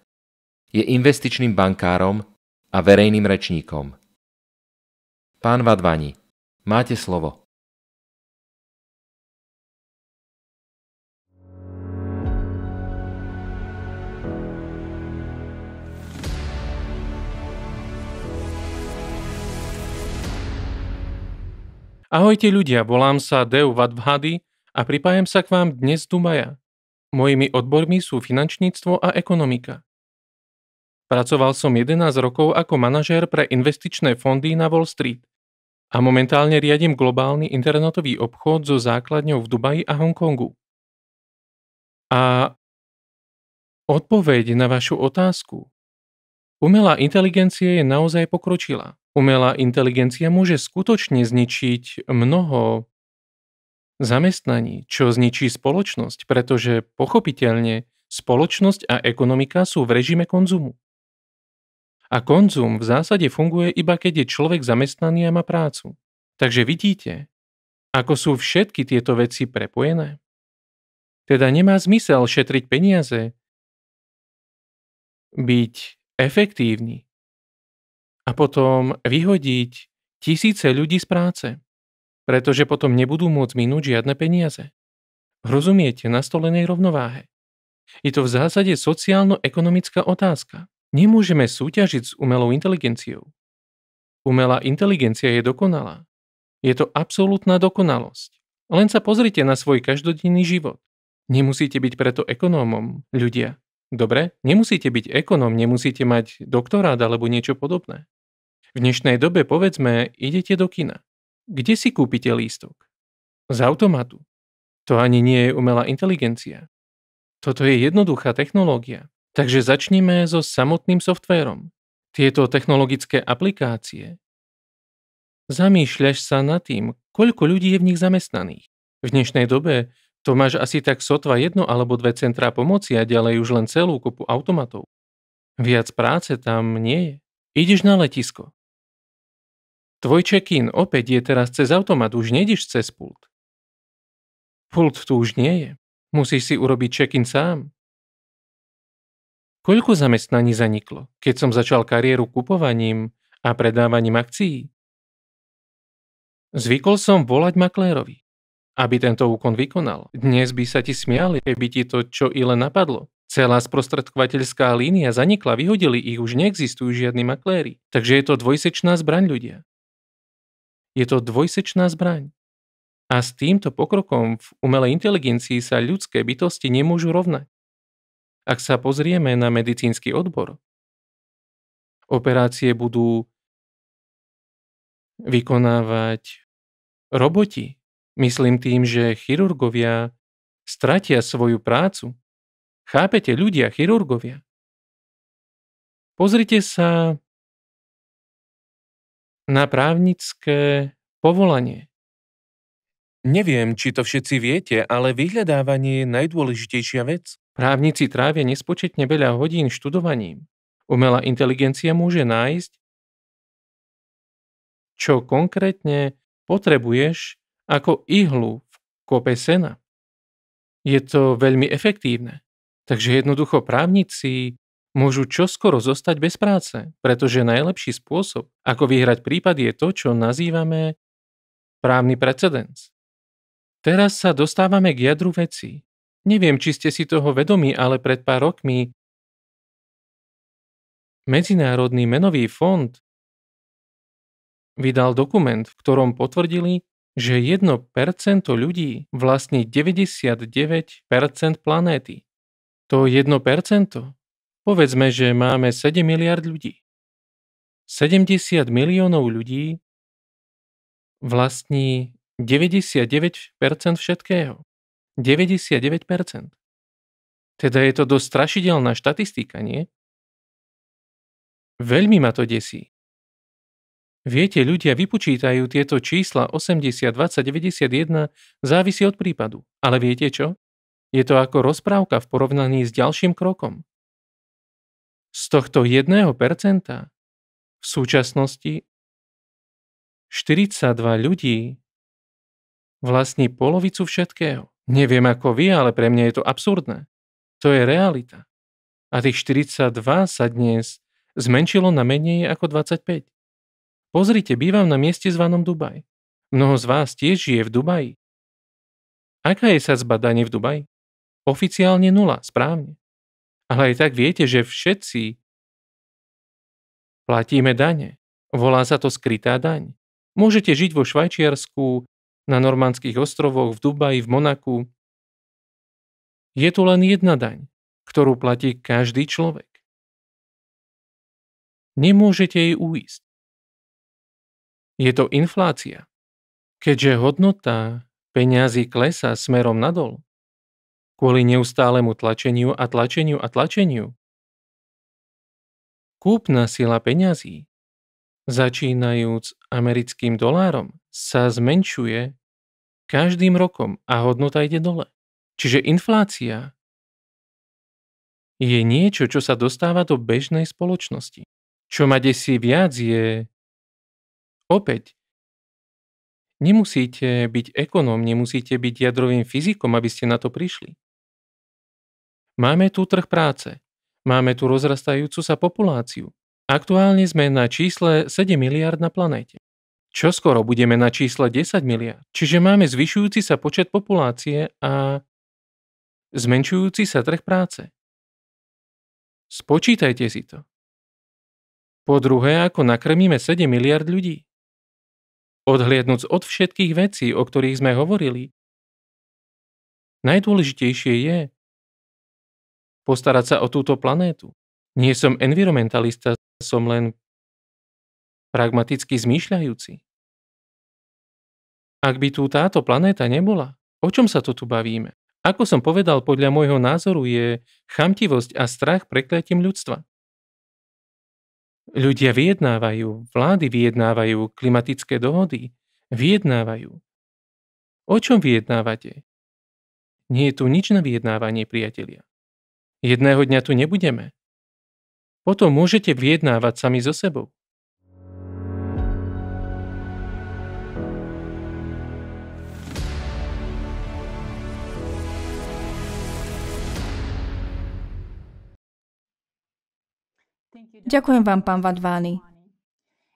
Je investičným bankárom a verejným rečníkom. Pán Vadvani, máte slovo. Ahojte ľudia, volám sa Deu Vadvhady a pripájam sa k vám dnes z Dubaja. Mojimi odbormi sú finančníctvo a ekonomika. Pracoval som 11 rokov ako manažér pre investičné fondy na Wall Street a momentálne riadim globálny internetový obchod so základňou v Dubaji a Hongkongu. A odpoveď na vašu otázku. Umelá inteligencia je naozaj pokročila. Umelá inteligencia môže skutočne zničiť mnoho zamestnaní, čo zničí spoločnosť, pretože pochopiteľne spoločnosť a ekonomika sú v režime konzumu. A konzum v zásade funguje iba keď je človek zamestnaný a má prácu. Takže vidíte, ako sú všetky tieto veci prepojené. Teda nemá zmysel šetriť peniaze, byť efektívny a potom vyhodiť tisíce ľudí z práce pretože potom nebudú môcť minúť žiadne peniaze. Rozumiete nastolenej rovnováhe? Je to v zásade sociálno-ekonomická otázka. Nemôžeme súťažiť s umelou inteligenciou. Umelá inteligencia je dokonalá. Je to absolútna dokonalosť. Len sa pozrite na svoj každodenný život. Nemusíte byť preto ekonómom, ľudia. Dobre, nemusíte byť ekonóm, nemusíte mať doktorát alebo niečo podobné. V dnešnej dobe, povedzme, idete do kina. Kde si kúpite lístok? Z automatu. To ani nie je umelá inteligencia. Toto je jednoduchá technológia. Takže začnime so samotným softvérom. Tieto technologické aplikácie. Zamýšľaš sa nad tým, koľko ľudí je v nich zamestnaných. V dnešnej dobe to máš asi tak sotva jedno alebo dve centrá pomoci a ďalej už len celú kopu automatov. Viac práce tam nie je. Ideš na letisko. Tvoj check-in opäť je teraz cez automat, už nejdeš cez pult. Pult tu už nie je. Musíš si urobiť check-in sám. Koľko zamestnaní zaniklo, keď som začal kariéru kupovaním a predávaním akcií? Zvykol som volať maklérovi, aby tento úkon vykonal. Dnes by sa ti smiali, keby ti to čo i len napadlo. Celá sprostredkovateľská línia zanikla, vyhodili ich, už neexistujú žiadni makléri. Takže je to dvojsečná zbraň ľudia. Je to dvojsečná zbraň. A s týmto pokrokom v umelej inteligencii sa ľudské bytosti nemôžu rovnať. Ak sa pozrieme na medicínsky odbor, operácie budú vykonávať roboti. Myslím tým, že chirurgovia stratia svoju prácu. Chápete, ľudia, chirurgovia? Pozrite sa na právnické povolanie. Neviem, či to všetci viete, ale vyhľadávanie je najdôležitejšia vec. Právnici trávia nespočetne veľa hodín študovaním. Umelá inteligencia môže nájsť, čo konkrétne potrebuješ ako ihlu v kope sena. Je to veľmi efektívne. Takže jednoducho právnici môžu čoskoro zostať bez práce, pretože najlepší spôsob, ako vyhrať prípad je to, čo nazývame právny precedens. Teraz sa dostávame k jadru veci. Neviem, či ste si toho vedomi ale pred pár rokmi Medzinárodný menový fond vydal dokument, v ktorom potvrdili, že 1% ľudí vlastní 99% planéty. To 1% Povedzme, že máme 7 miliard ľudí. 70 miliónov ľudí vlastní 99% všetkého. 99%. Teda je to dosť strašidelná štatistika, nie? Veľmi ma to desí. Viete, ľudia vypočítajú tieto čísla 80, 20, 91, závisí od prípadu. Ale viete čo? Je to ako rozprávka v porovnaní s ďalším krokom. Z tohto 1% v súčasnosti 42 ľudí vlastní polovicu všetkého. Neviem ako vy, ale pre mňa je to absurdné. To je realita. A tých 42 sa dnes zmenšilo na menej ako 25. Pozrite, bývam na mieste zvanom Dubaj. Mnoho z vás tiež žije v Dubaji. Aká je sa zbadanie v Dubaji? Oficiálne nula, správne. Ale aj tak viete, že všetci platíme dane. Volá sa to skrytá daň. Môžete žiť vo Švajčiarsku, na Normandských ostrovoch, v Dubaji, v Monaku. Je tu len jedna daň, ktorú platí každý človek. Nemôžete jej uísť. Je to inflácia. Keďže hodnota peňazí klesa smerom nadol, kvôli neustálemu tlačeniu a tlačeniu a tlačeniu. Kúpna sila peňazí, začínajúc americkým dolárom, sa zmenšuje každým rokom a hodnota ide dole. Čiže inflácia je niečo, čo sa dostáva do bežnej spoločnosti. Čo ma desí viac je... Opäť, nemusíte byť ekonóm, nemusíte byť jadrovým fyzikom, aby ste na to prišli. Máme tu trh práce. Máme tu rozrastajúcu sa populáciu. Aktuálne sme na čísle 7 miliard na planéte. Čo skoro budeme na čísle 10 miliard. Čiže máme zvyšujúci sa počet populácie a zmenšujúci sa trh práce. Spočítajte si to. Po druhé, ako nakrmíme 7 miliard ľudí. Odhliadnúc od všetkých vecí, o ktorých sme hovorili, najdôležitejšie je, postarať sa o túto planétu. Nie som environmentalista, som len pragmaticky zmýšľajúci. Ak by tu táto planéta nebola, o čom sa to tu bavíme? Ako som povedal, podľa môjho názoru je chamtivosť a strach prekletím ľudstva. Ľudia vyjednávajú, vlády vyjednávajú, klimatické dohody vyjednávajú. O čom vyjednávate? Nie je tu nič na vyjednávanie, priatelia. Jedného dňa tu nebudeme. Potom môžete vyjednávať sami so sebou. Ďakujem vám, pán Vadvány.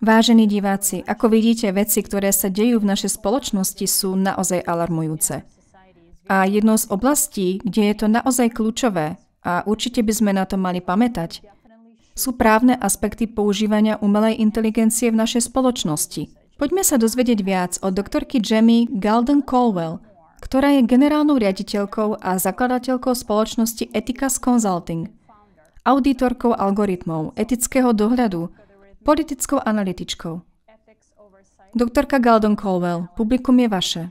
Vážení diváci, ako vidíte, veci, ktoré sa dejú v našej spoločnosti, sú naozaj alarmujúce. A jednou z oblastí, kde je to naozaj kľúčové, a určite by sme na to mali pamätať. Sú právne aspekty používania umelej inteligencie v našej spoločnosti. Poďme sa dozvedieť viac od doktorky Jamie Galden Colwell, ktorá je generálnou riaditeľkou a zakladateľkou spoločnosti Ethicas Consulting, auditorkou algoritmov, etického dohľadu, politickou analytičkou. Doktorka Galdon Colwell, publikum je vaše.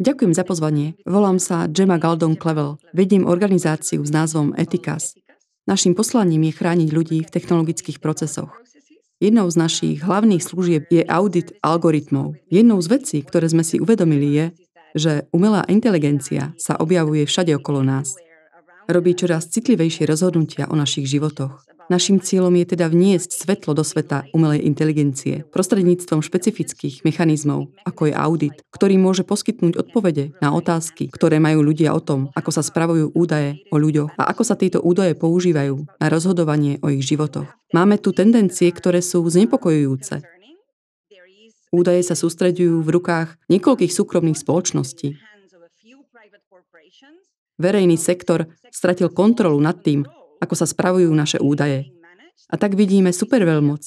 Ďakujem za pozvanie. Volám sa Gemma Galdon Clevel. Vediem organizáciu s názvom Etikas. Naším poslaním je chrániť ľudí v technologických procesoch. Jednou z našich hlavných služieb je audit algoritmov. Jednou z vecí, ktoré sme si uvedomili, je, že umelá inteligencia sa objavuje všade okolo nás. Robí čoraz citlivejšie rozhodnutia o našich životoch. Naším cieľom je teda vniesť svetlo do sveta umelej inteligencie prostredníctvom špecifických mechanizmov, ako je audit, ktorý môže poskytnúť odpovede na otázky, ktoré majú ľudia o tom, ako sa spravujú údaje o ľuďoch a ako sa tieto údaje používajú na rozhodovanie o ich životoch. Máme tu tendencie, ktoré sú znepokojujúce. Údaje sa sústredujú v rukách niekoľkých súkromných spoločností. Verejný sektor stratil kontrolu nad tým, ako sa spravujú naše údaje. A tak vidíme superveľmoc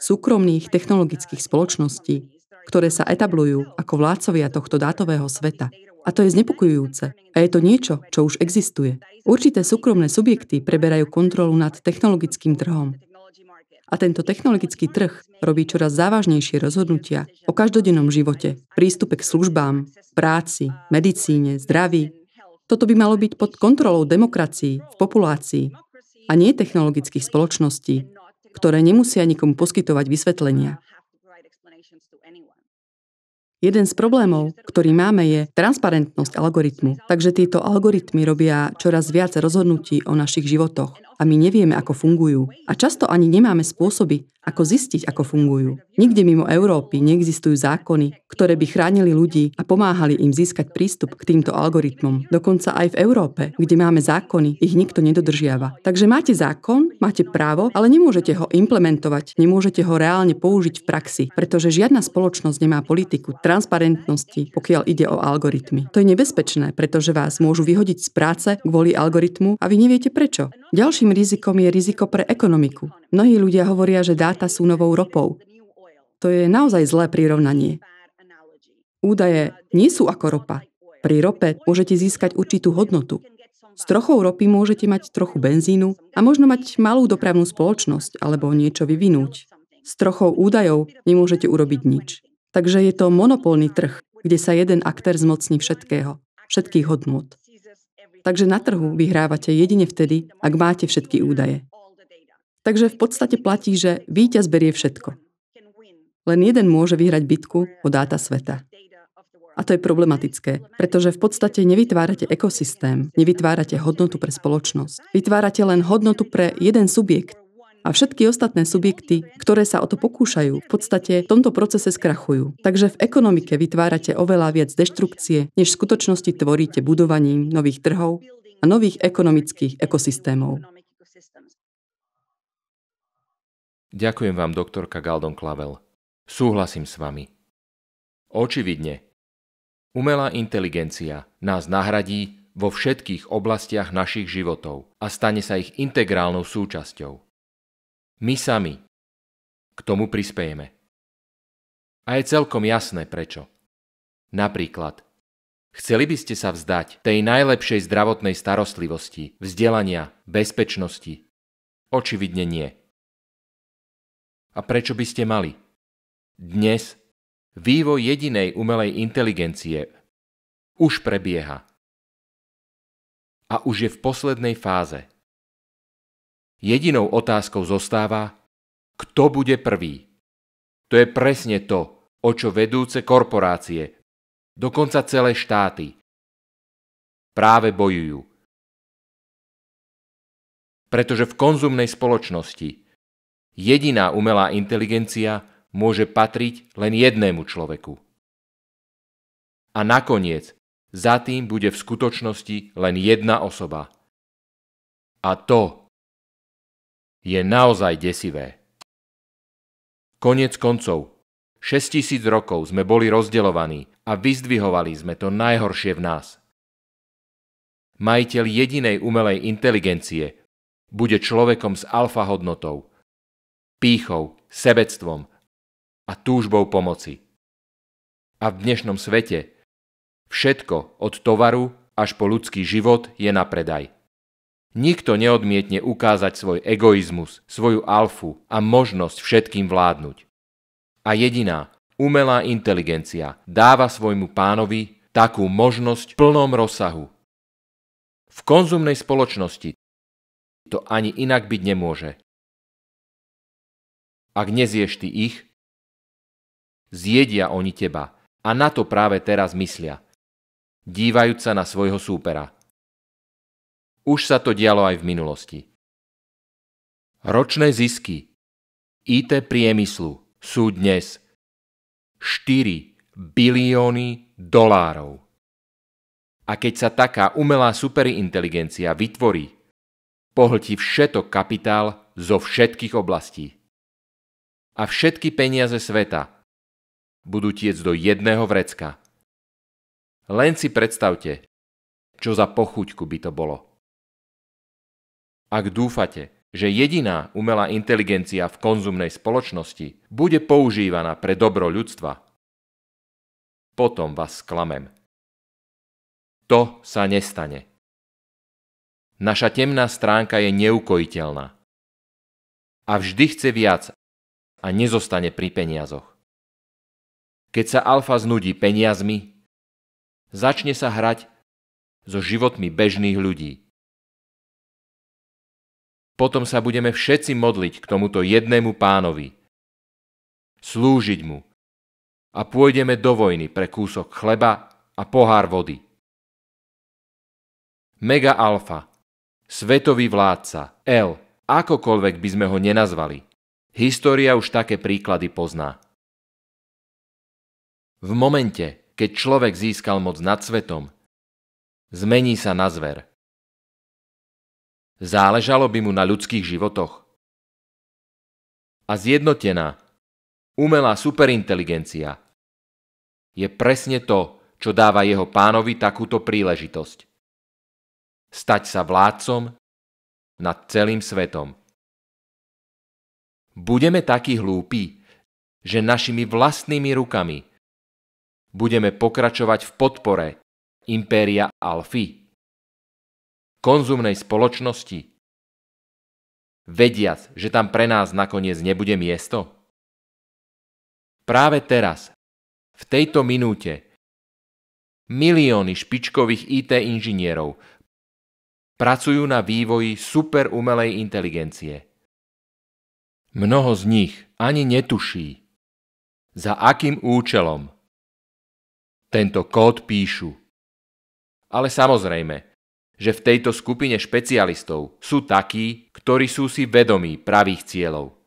súkromných technologických spoločností, ktoré sa etablujú ako vládcovia tohto dátového sveta. A to je znepokojujúce. A je to niečo, čo už existuje. Určité súkromné subjekty preberajú kontrolu nad technologickým trhom. A tento technologický trh robí čoraz závažnejšie rozhodnutia o každodennom živote, prístupe k službám, práci, medicíne, zdraví, toto by malo byť pod kontrolou demokracií, v populácii a nie technologických spoločností, ktoré nemusia nikomu poskytovať vysvetlenia. Jeden z problémov, ktorý máme, je transparentnosť algoritmu. Takže tieto algoritmy robia čoraz viac rozhodnutí o našich životoch a my nevieme, ako fungujú. A často ani nemáme spôsoby, ako zistiť, ako fungujú. Nikde mimo Európy neexistujú zákony, ktoré by chránili ľudí a pomáhali im získať prístup k týmto algoritmom. Dokonca aj v Európe, kde máme zákony, ich nikto nedodržiava. Takže máte zákon, máte právo, ale nemôžete ho implementovať, nemôžete ho reálne použiť v praxi, pretože žiadna spoločnosť nemá politiku transparentnosti, pokiaľ ide o algoritmy. To je nebezpečné, pretože vás môžu vyhodiť z práce kvôli algoritmu a vy neviete prečo. Ďalším rizikom je riziko pre ekonomiku. Mnohí ľudia hovoria, že dáta zlata sú novou ropou. To je naozaj zlé prirovnanie. Údaje nie sú ako ropa. Pri rope môžete získať určitú hodnotu. S trochou ropy môžete mať trochu benzínu a možno mať malú dopravnú spoločnosť alebo niečo vyvinúť. S trochou údajov nemôžete urobiť nič. Takže je to monopolný trh, kde sa jeden aktér zmocní všetkého, všetkých hodnot. Takže na trhu vyhrávate jedine vtedy, ak máte všetky údaje. Takže v podstate platí, že víťaz berie všetko. Len jeden môže vyhrať bitku o dáta sveta. A to je problematické, pretože v podstate nevytvárate ekosystém, nevytvárate hodnotu pre spoločnosť. Vytvárate len hodnotu pre jeden subjekt. A všetky ostatné subjekty, ktoré sa o to pokúšajú, v podstate v tomto procese skrachujú. Takže v ekonomike vytvárate oveľa viac deštrukcie, než v skutočnosti tvoríte budovaním nových trhov a nových ekonomických ekosystémov. Ďakujem vám, doktorka Galdon Klavel. Súhlasím s vami. Očividne. Umelá inteligencia nás nahradí vo všetkých oblastiach našich životov a stane sa ich integrálnou súčasťou. My sami k tomu prispiejeme. A je celkom jasné prečo. Napríklad, chceli by ste sa vzdať tej najlepšej zdravotnej starostlivosti, vzdelania, bezpečnosti? Očividne nie. A prečo by ste mali? Dnes vývoj jedinej umelej inteligencie už prebieha. A už je v poslednej fáze. Jedinou otázkou zostáva, kto bude prvý. To je presne to, o čo vedúce korporácie, dokonca celé štáty, práve bojujú. Pretože v konzumnej spoločnosti Jediná umelá inteligencia môže patriť len jednému človeku. A nakoniec, za tým bude v skutočnosti len jedna osoba. A to je naozaj desivé. Konec koncov, 6000 rokov sme boli rozdeľovaní a vyzdvihovali sme to najhoršie v nás. Majiteľ jedinej umelej inteligencie bude človekom s alfa hodnotou, pýchou, sebectvom a túžbou pomoci. A v dnešnom svete všetko od tovaru až po ľudský život je na predaj. Nikto neodmietne ukázať svoj egoizmus, svoju alfu a možnosť všetkým vládnuť. A jediná, umelá inteligencia dáva svojmu pánovi takú možnosť v plnom rozsahu. V konzumnej spoločnosti to ani inak byť nemôže. Ak nezieš ty ich, zjedia oni teba. A na to práve teraz myslia, dívajúc sa na svojho súpera. Už sa to dialo aj v minulosti. Ročné zisky IT priemyslu sú dnes 4 bilióny dolárov. A keď sa taká umelá superinteligencia vytvorí, pohltí všetok kapitál zo všetkých oblastí a všetky peniaze sveta budú tiec do jedného vrecka. Len si predstavte, čo za pochuťku by to bolo. Ak dúfate, že jediná umelá inteligencia v konzumnej spoločnosti bude používaná pre dobro ľudstva, potom vás sklamem. To sa nestane. Naša temná stránka je neukojiteľná. A vždy chce viac a nezostane pri peniazoch. Keď sa alfa znudí peniazmi, začne sa hrať so životmi bežných ľudí. Potom sa budeme všetci modliť k tomuto jednému pánovi, slúžiť mu a pôjdeme do vojny pre kúsok chleba a pohár vody. Mega Alfa, svetový vládca, L, akokoľvek by sme ho nenazvali – História už také príklady pozná. V momente, keď človek získal moc nad svetom, zmení sa na zver. Záležalo by mu na ľudských životoch. A zjednotená, umelá superinteligencia je presne to, čo dáva jeho pánovi takúto príležitosť. Stať sa vládcom nad celým svetom. Budeme takí hlúpi, že našimi vlastnými rukami budeme pokračovať v podpore impéria Alfy, konzumnej spoločnosti, vediac, že tam pre nás nakoniec nebude miesto? Práve teraz, v tejto minúte, milióny špičkových IT inžinierov pracujú na vývoji superumelej umelej inteligencie – Mnoho z nich ani netuší, za akým účelom tento kód píšu. Ale samozrejme, že v tejto skupine špecialistov sú takí, ktorí sú si vedomí pravých cieľov.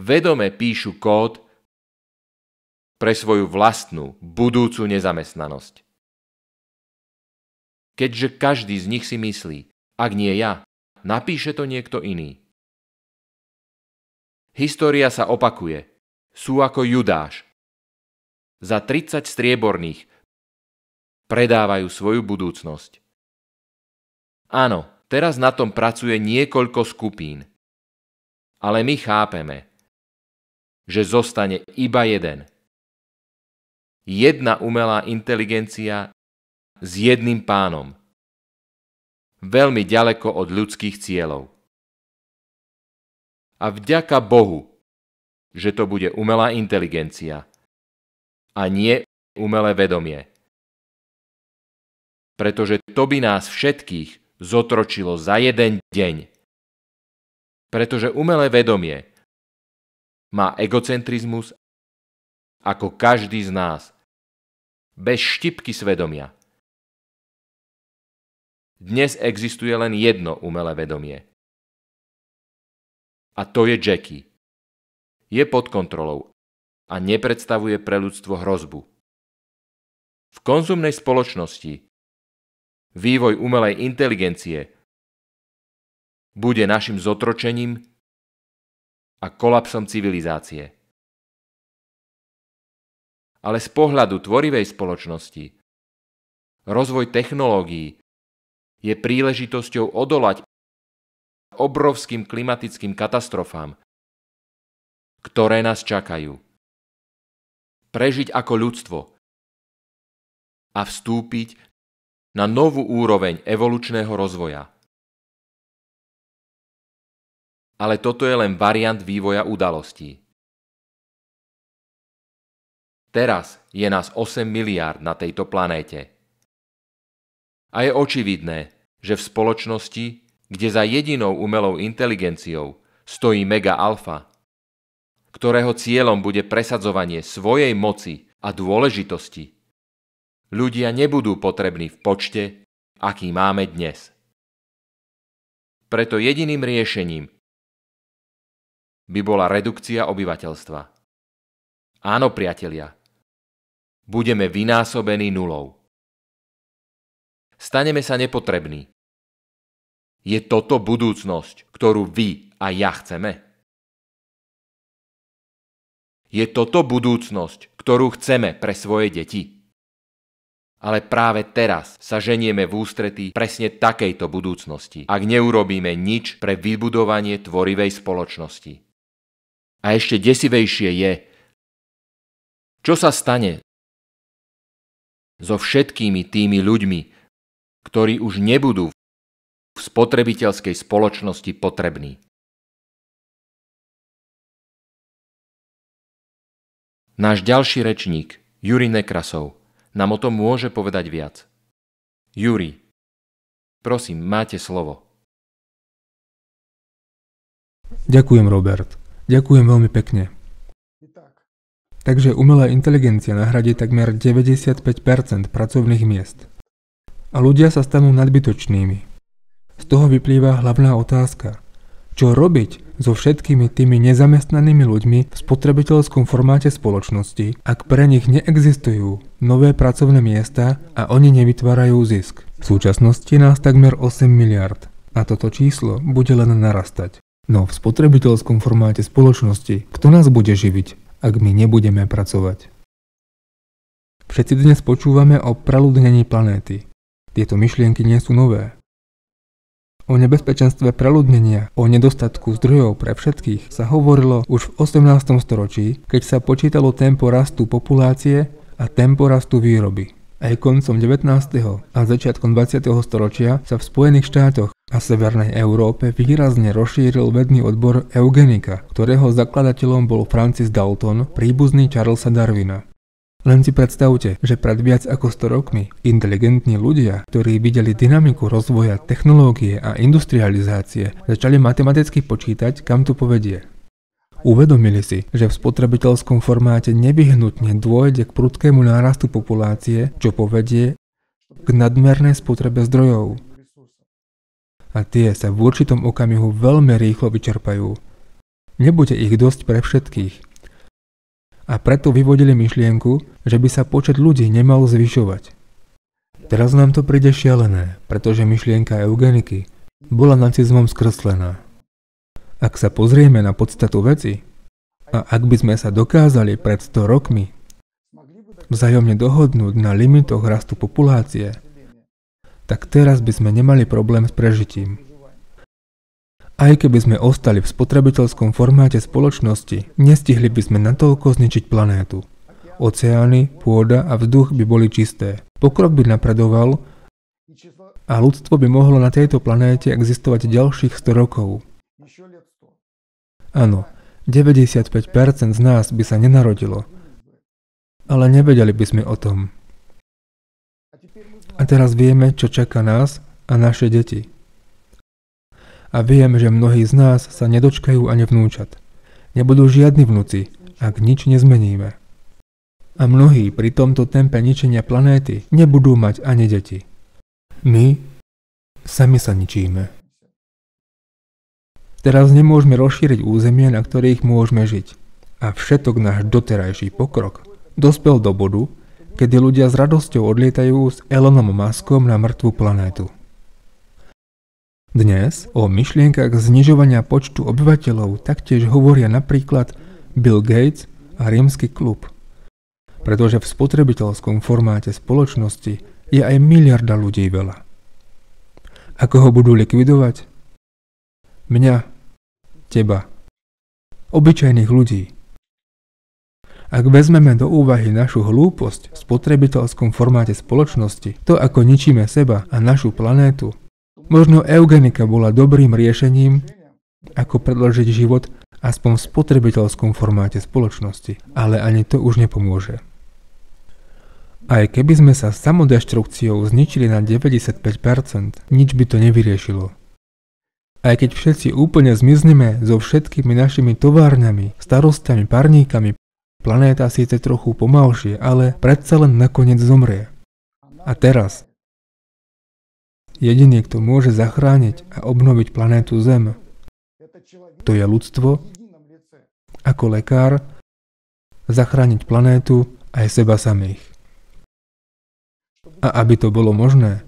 Vedome píšu kód pre svoju vlastnú budúcu nezamestnanosť. Keďže každý z nich si myslí, ak nie ja, napíše to niekto iný. História sa opakuje. Sú ako Judáš. Za 30 strieborných predávajú svoju budúcnosť. Áno, teraz na tom pracuje niekoľko skupín. Ale my chápeme, že zostane iba jeden. Jedna umelá inteligencia s jedným pánom. Veľmi ďaleko od ľudských cieľov. A vďaka Bohu, že to bude umelá inteligencia a nie umelé vedomie. Pretože to by nás všetkých zotročilo za jeden deň. Pretože umelé vedomie má egocentrizmus ako každý z nás, bez štipky svedomia. Dnes existuje len jedno umelé vedomie. A to je Jackie. Je pod kontrolou a nepredstavuje pre ľudstvo hrozbu. V konzumnej spoločnosti vývoj umelej inteligencie bude našim zotročením a kolapsom civilizácie. Ale z pohľadu tvorivej spoločnosti rozvoj technológií je príležitosťou odolať obrovským klimatickým katastrofám, ktoré nás čakajú. Prežiť ako ľudstvo a vstúpiť na novú úroveň evolučného rozvoja. Ale toto je len variant vývoja udalostí. Teraz je nás 8 miliárd na tejto planéte. A je očividné, že v spoločnosti kde za jedinou umelou inteligenciou stojí mega alfa, ktorého cieľom bude presadzovanie svojej moci a dôležitosti. Ľudia nebudú potrební v počte, aký máme dnes. Preto jediným riešením by bola redukcia obyvateľstva. Áno, priatelia, budeme vynásobení nulou. Staneme sa nepotrební je toto budúcnosť, ktorú vy a ja chceme? Je toto budúcnosť, ktorú chceme pre svoje deti? Ale práve teraz sa ženieme v ústretí presne takejto budúcnosti, ak neurobíme nič pre vybudovanie tvorivej spoločnosti. A ešte desivejšie je, čo sa stane so všetkými tými ľuďmi, ktorí už nebudú v spotrebiteľskej spoločnosti potrebný. Náš ďalší rečník, Juri Nekrasov, nám o tom môže povedať viac. Juri, prosím, máte slovo. Ďakujem, Robert. Ďakujem veľmi pekne. Takže umelá inteligencia nahradí takmer 95% pracovných miest. A ľudia sa stanú nadbytočnými, z toho vyplýva hlavná otázka. Čo robiť so všetkými tými nezamestnanými ľuďmi v spotrebiteľskom formáte spoločnosti, ak pre nich neexistujú nové pracovné miesta a oni nevytvárajú zisk? V súčasnosti nás takmer 8 miliard a toto číslo bude len narastať. No v spotrebiteľskom formáte spoločnosti, kto nás bude živiť, ak my nebudeme pracovať? Všetci dnes počúvame o preludnení planéty. Tieto myšlienky nie sú nové. O nebezpečenstve preľudnenia, o nedostatku zdrojov pre všetkých sa hovorilo už v 18. storočí, keď sa počítalo tempo rastu populácie a tempo rastu výroby. Aj koncom 19. a začiatkom 20. storočia sa v Spojených štátoch a Severnej Európe výrazne rozšíril vedný odbor eugenika, ktorého zakladateľom bol Francis Dalton, príbuzný Charlesa Darwina. Len si predstavte, že pred viac ako 100 rokmi inteligentní ľudia, ktorí videli dynamiku rozvoja technológie a industrializácie, začali matematicky počítať, kam to povedie. Uvedomili si, že v spotrebiteľskom formáte nevyhnutne dôjde k prudkému nárastu populácie, čo povedie k nadmernej spotrebe zdrojov. A tie sa v určitom okamihu veľmi rýchlo vyčerpajú. Nebude ich dosť pre všetkých, a preto vyvodili myšlienku, že by sa počet ľudí nemal zvyšovať. Teraz nám to príde šialené, pretože myšlienka eugeniky bola nacizmom skreslená. Ak sa pozrieme na podstatu veci, a ak by sme sa dokázali pred 100 rokmi vzájomne dohodnúť na limitoch rastu populácie, tak teraz by sme nemali problém s prežitím. Aj keby sme ostali v spotrebiteľskom formáte spoločnosti, nestihli by sme natoľko zničiť planétu. Oceány, pôda a vzduch by boli čisté. Pokrok by napredoval a ľudstvo by mohlo na tejto planéte existovať ďalších 100 rokov. Áno, 95% z nás by sa nenarodilo, ale nevedeli by sme o tom. A teraz vieme, čo čaká nás a naše deti a viem, že mnohí z nás sa nedočkajú ani vnúčat. Nebudú žiadni vnúci, ak nič nezmeníme. A mnohí pri tomto tempe ničenia planéty nebudú mať ani deti. My sami sa ničíme. Teraz nemôžeme rozšíriť územie, na ktorých môžeme žiť. A všetok náš doterajší pokrok dospel do bodu, kedy ľudia s radosťou odlietajú s Elonom Maskom na mŕtvu planétu. Dnes o myšlienkach znižovania počtu obyvateľov taktiež hovoria napríklad Bill Gates a Rímsky klub. Pretože v spotrebiteľskom formáte spoločnosti je aj miliarda ľudí veľa. Ako ho budú likvidovať? Mňa, teba, obyčajných ľudí. Ak vezmeme do úvahy našu hlúposť v spotrebiteľskom formáte spoločnosti, to ako ničíme seba a našu planétu, Možno eugenika bola dobrým riešením, ako predložiť život aspoň v spotrebiteľskom formáte spoločnosti, ale ani to už nepomôže. Aj keby sme sa samodeštrukciou zničili na 95%, nič by to nevyriešilo. Aj keď všetci úplne zmizneme so všetkými našimi továrňami, starostiami, parníkami, planéta síce trochu pomalšie, ale predsa len nakoniec zomrie. A teraz, jediný, kto môže zachrániť a obnoviť planétu Zem. To je ľudstvo, ako lekár, zachrániť planétu aj seba samých. A aby to bolo možné,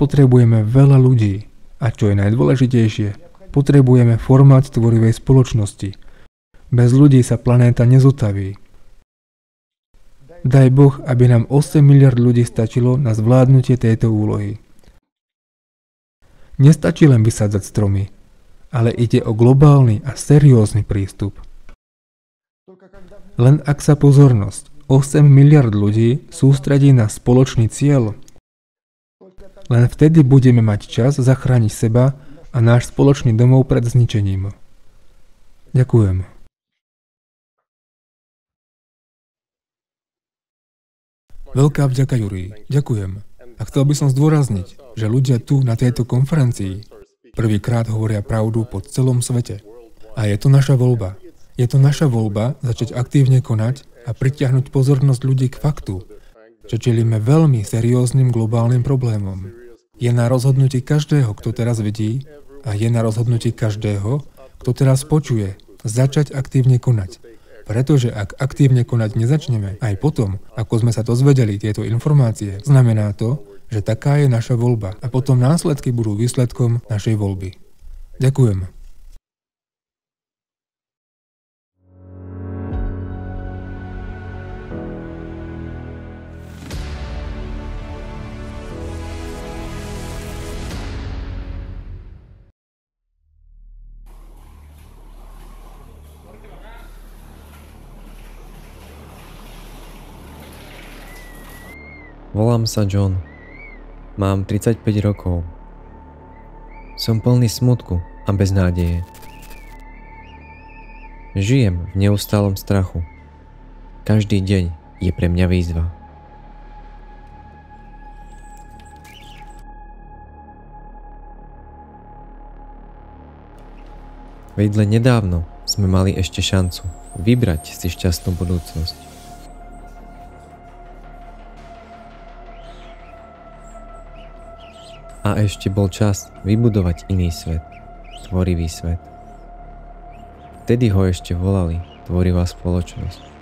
potrebujeme veľa ľudí. A čo je najdôležitejšie, potrebujeme formát tvorivej spoločnosti. Bez ľudí sa planéta nezotaví. Daj Boh, aby nám 8 miliard ľudí stačilo na zvládnutie tejto úlohy. Nestačí len vysádzať stromy, ale ide o globálny a seriózny prístup. Len ak sa pozornosť 8 miliard ľudí sústredí na spoločný cieľ, len vtedy budeme mať čas zachrániť seba a náš spoločný domov pred zničením. Ďakujem. Veľká vďaka, Juri. Ďakujem. A chcel by som zdôrazniť, že ľudia tu na tejto konferencii prvýkrát hovoria pravdu po celom svete. A je to naša voľba. Je to naša voľba začať aktívne konať a pritiahnuť pozornosť ľudí k faktu, že čelíme veľmi serióznym globálnym problémom. Je na rozhodnutí každého, kto teraz vidí, a je na rozhodnutí každého, kto teraz počuje, začať aktívne konať pretože ak aktívne konať nezačneme, aj potom, ako sme sa dozvedeli tieto informácie, znamená to, že taká je naša voľba a potom následky budú výsledkom našej voľby. Ďakujem. Volám sa John. Mám 35 rokov. Som plný smutku a beznádeje. Žijem v neustálom strachu. Každý deň je pre mňa výzva. Vedle nedávno sme mali ešte šancu vybrať si šťastnú budúcnosť. A ešte bol čas vybudovať iný svet, tvorivý svet. Vtedy ho ešte volali tvorivá spoločnosť.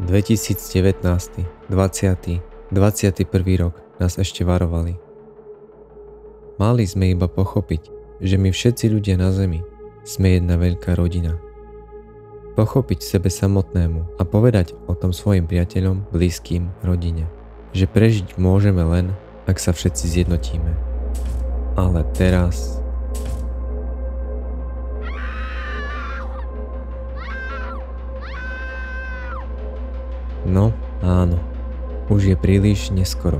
V 2019, 20, 21 rok nás ešte varovali. Mali sme iba pochopiť, že my všetci ľudia na Zemi sme jedna veľká rodina. Pochopiť sebe samotnému a povedať o tom svojim priateľom, blízkym, rodine. Že prežiť môžeme len, ak sa všetci zjednotíme. Ale teraz... No, áno. Už je príliš neskoro.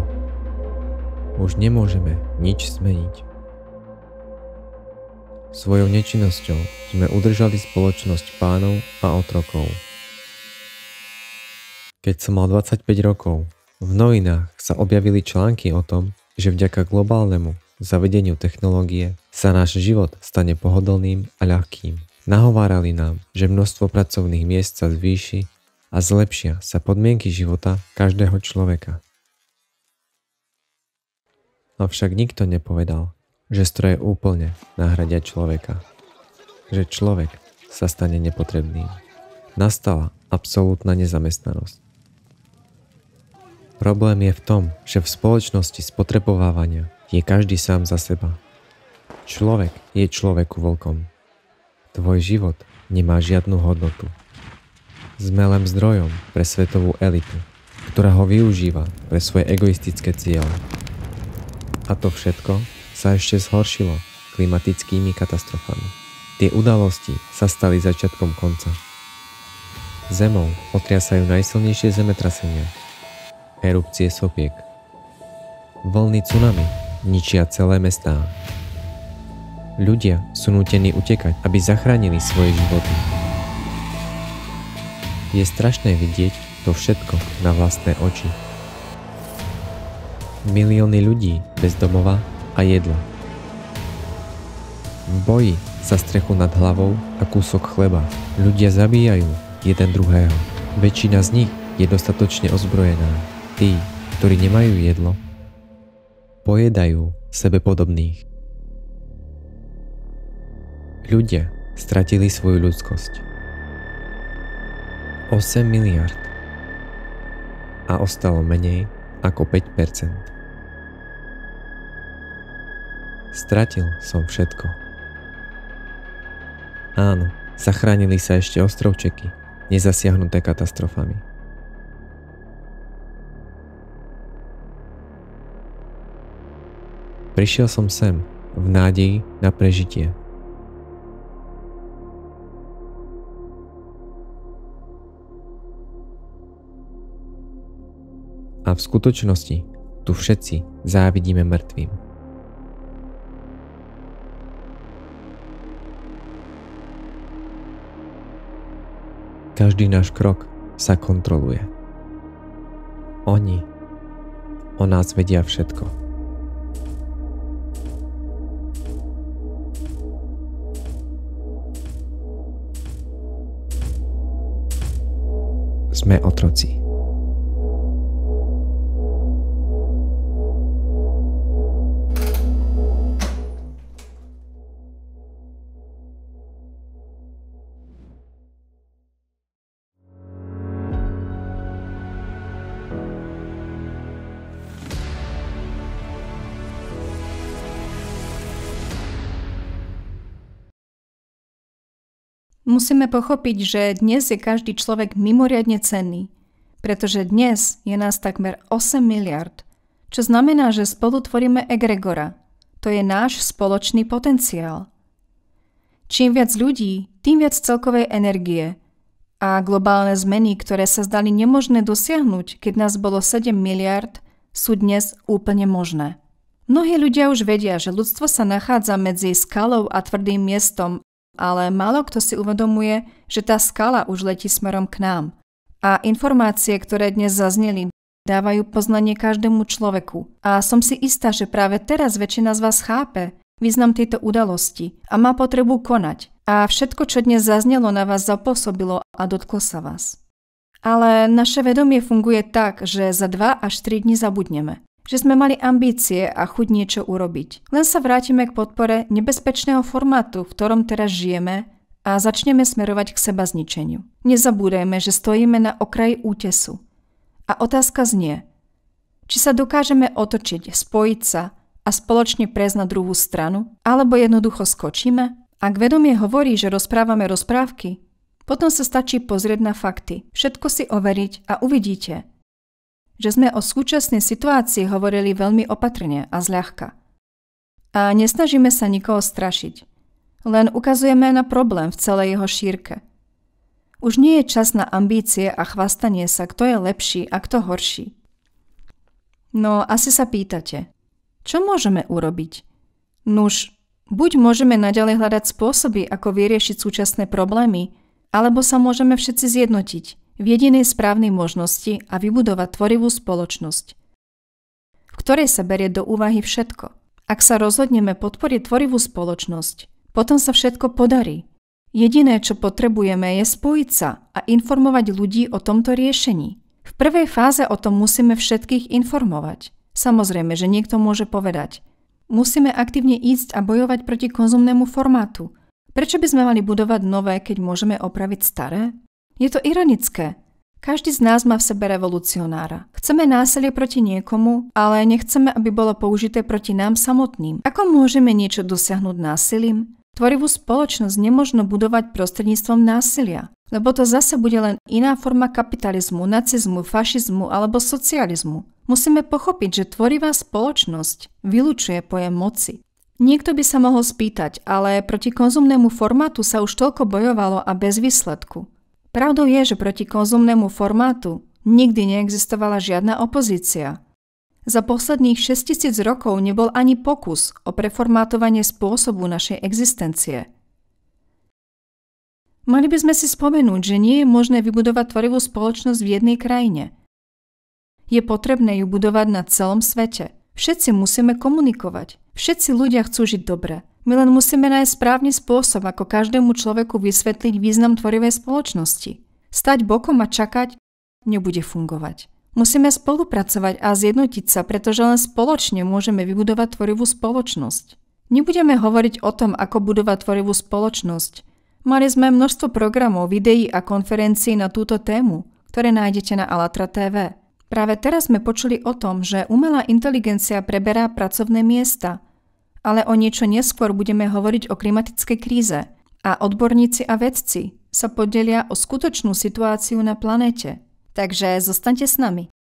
Už nemôžeme nič zmeniť. Svojou nečinnosťou sme udržali spoločnosť pánov a otrokov. Keď som mal 25 rokov, v novinách sa objavili články o tom, že vďaka globálnemu zavedeniu technológie sa náš život stane pohodlným a ľahkým. Nahovárali nám, že množstvo pracovných miest sa zvýši a zlepšia sa podmienky života každého človeka. Avšak nikto nepovedal, že stroje úplne nahradia človeka. Že človek sa stane nepotrebným. Nastala absolútna nezamestnanosť. Problém je v tom, že v spoločnosti spotrebovávania je každý sám za seba. Človek je človeku vlkom. Tvoj život nemá žiadnu hodnotu. Sme len zdrojom pre svetovú elitu, ktorá ho využíva pre svoje egoistické ciele. A to všetko sa ešte zhoršilo klimatickými katastrofami. Tie udalosti sa stali začiatkom konca. Zemou otriasajú najsilnejšie zemetrasenia, erupcie sopiek, vlny tsunami ničia celé mestá. Ľudia sú nutení utekať, aby zachránili svoje životy. Je strašné vidieť to všetko na vlastné oči. Milióny ľudí bez domova a jedla. V boji za strechu nad hlavou a kúsok chleba ľudia zabíjajú jeden druhého. Väčšina z nich je dostatočne ozbrojená. Tí, ktorí nemajú jedlo, pojedajú sebe podobných. Ľudia stratili svoju ľudskosť. 8 miliard a ostalo menej ako 5 Stratil som všetko. Áno, zachránili sa ešte ostrovčeky, nezasiahnuté katastrofami. Prišiel som sem v nádeji na prežitie. A v skutočnosti tu všetci závidíme mŕtvým. Každý náš krok sa kontroluje. Oni o nás vedia všetko. Sme otroci. Musíme pochopiť, že dnes je každý človek mimoriadne cenný, pretože dnes je nás takmer 8 miliard, čo znamená, že spolu tvoríme egregora. To je náš spoločný potenciál. Čím viac ľudí, tým viac celkovej energie a globálne zmeny, ktoré sa zdali nemožné dosiahnuť, keď nás bolo 7 miliard, sú dnes úplne možné. Mnohí ľudia už vedia, že ľudstvo sa nachádza medzi skalou a tvrdým miestom ale málo kto si uvedomuje, že tá skala už letí smerom k nám. A informácie, ktoré dnes zazneli, dávajú poznanie každému človeku. A som si istá, že práve teraz väčšina z vás chápe význam tejto udalosti a má potrebu konať. A všetko, čo dnes zaznelo, na vás zapôsobilo a dotklo sa vás. Ale naše vedomie funguje tak, že za 2 až 3 dní zabudneme že sme mali ambície a chuť niečo urobiť. Len sa vrátime k podpore nebezpečného formátu, v ktorom teraz žijeme a začneme smerovať k seba zničeniu. Nezabúdajme, že stojíme na okraji útesu. A otázka znie, či sa dokážeme otočiť, spojiť sa a spoločne prejsť na druhú stranu, alebo jednoducho skočíme? Ak vedomie hovorí, že rozprávame rozprávky, potom sa stačí pozrieť na fakty, všetko si overiť a uvidíte, že sme o súčasnej situácii hovorili veľmi opatrne a zľahka. A nesnažíme sa nikoho strašiť. Len ukazujeme na problém v celej jeho šírke. Už nie je čas na ambície a chvastanie sa, kto je lepší a kto horší. No asi sa pýtate, čo môžeme urobiť? Nuž, buď môžeme naďalej hľadať spôsoby, ako vyriešiť súčasné problémy, alebo sa môžeme všetci zjednotiť – v jedinej správnej možnosti a vybudovať tvorivú spoločnosť, v ktorej sa berie do úvahy všetko. Ak sa rozhodneme podporiť tvorivú spoločnosť, potom sa všetko podarí. Jediné, čo potrebujeme, je spojiť sa a informovať ľudí o tomto riešení. V prvej fáze o tom musíme všetkých informovať. Samozrejme, že niekto môže povedať. Musíme aktívne ísť a bojovať proti konzumnému formátu. Prečo by sme mali budovať nové, keď môžeme opraviť staré? Je to ironické. Každý z nás má v sebe revolucionára. Chceme násilie proti niekomu, ale nechceme, aby bolo použité proti nám samotným. Ako môžeme niečo dosiahnuť násilím? Tvorivú spoločnosť nemožno budovať prostredníctvom násilia, lebo to zase bude len iná forma kapitalizmu, nacizmu, fašizmu alebo socializmu. Musíme pochopiť, že tvorivá spoločnosť vylúčuje pojem moci. Niekto by sa mohol spýtať, ale proti konzumnému formátu sa už toľko bojovalo a bez výsledku. Pravdou je, že proti konzumnému formátu nikdy neexistovala žiadna opozícia. Za posledných 6000 rokov nebol ani pokus o preformátovanie spôsobu našej existencie. Mali by sme si spomenúť, že nie je možné vybudovať tvorivú spoločnosť v jednej krajine. Je potrebné ju budovať na celom svete. Všetci musíme komunikovať. Všetci ľudia chcú žiť dobre. My len musíme nájsť správny spôsob, ako každému človeku vysvetliť význam tvorivej spoločnosti. Stať bokom a čakať nebude fungovať. Musíme spolupracovať a zjednotiť sa, pretože len spoločne môžeme vybudovať tvorivú spoločnosť. Nebudeme hovoriť o tom, ako budovať tvorivú spoločnosť. Mali sme množstvo programov, videí a konferencií na túto tému, ktoré nájdete na Alatra TV. Práve teraz sme počuli o tom, že umelá inteligencia preberá pracovné miesta – ale o niečo neskôr budeme hovoriť o klimatickej kríze a odborníci a vedci sa podelia o skutočnú situáciu na planéte. Takže zostaňte s nami.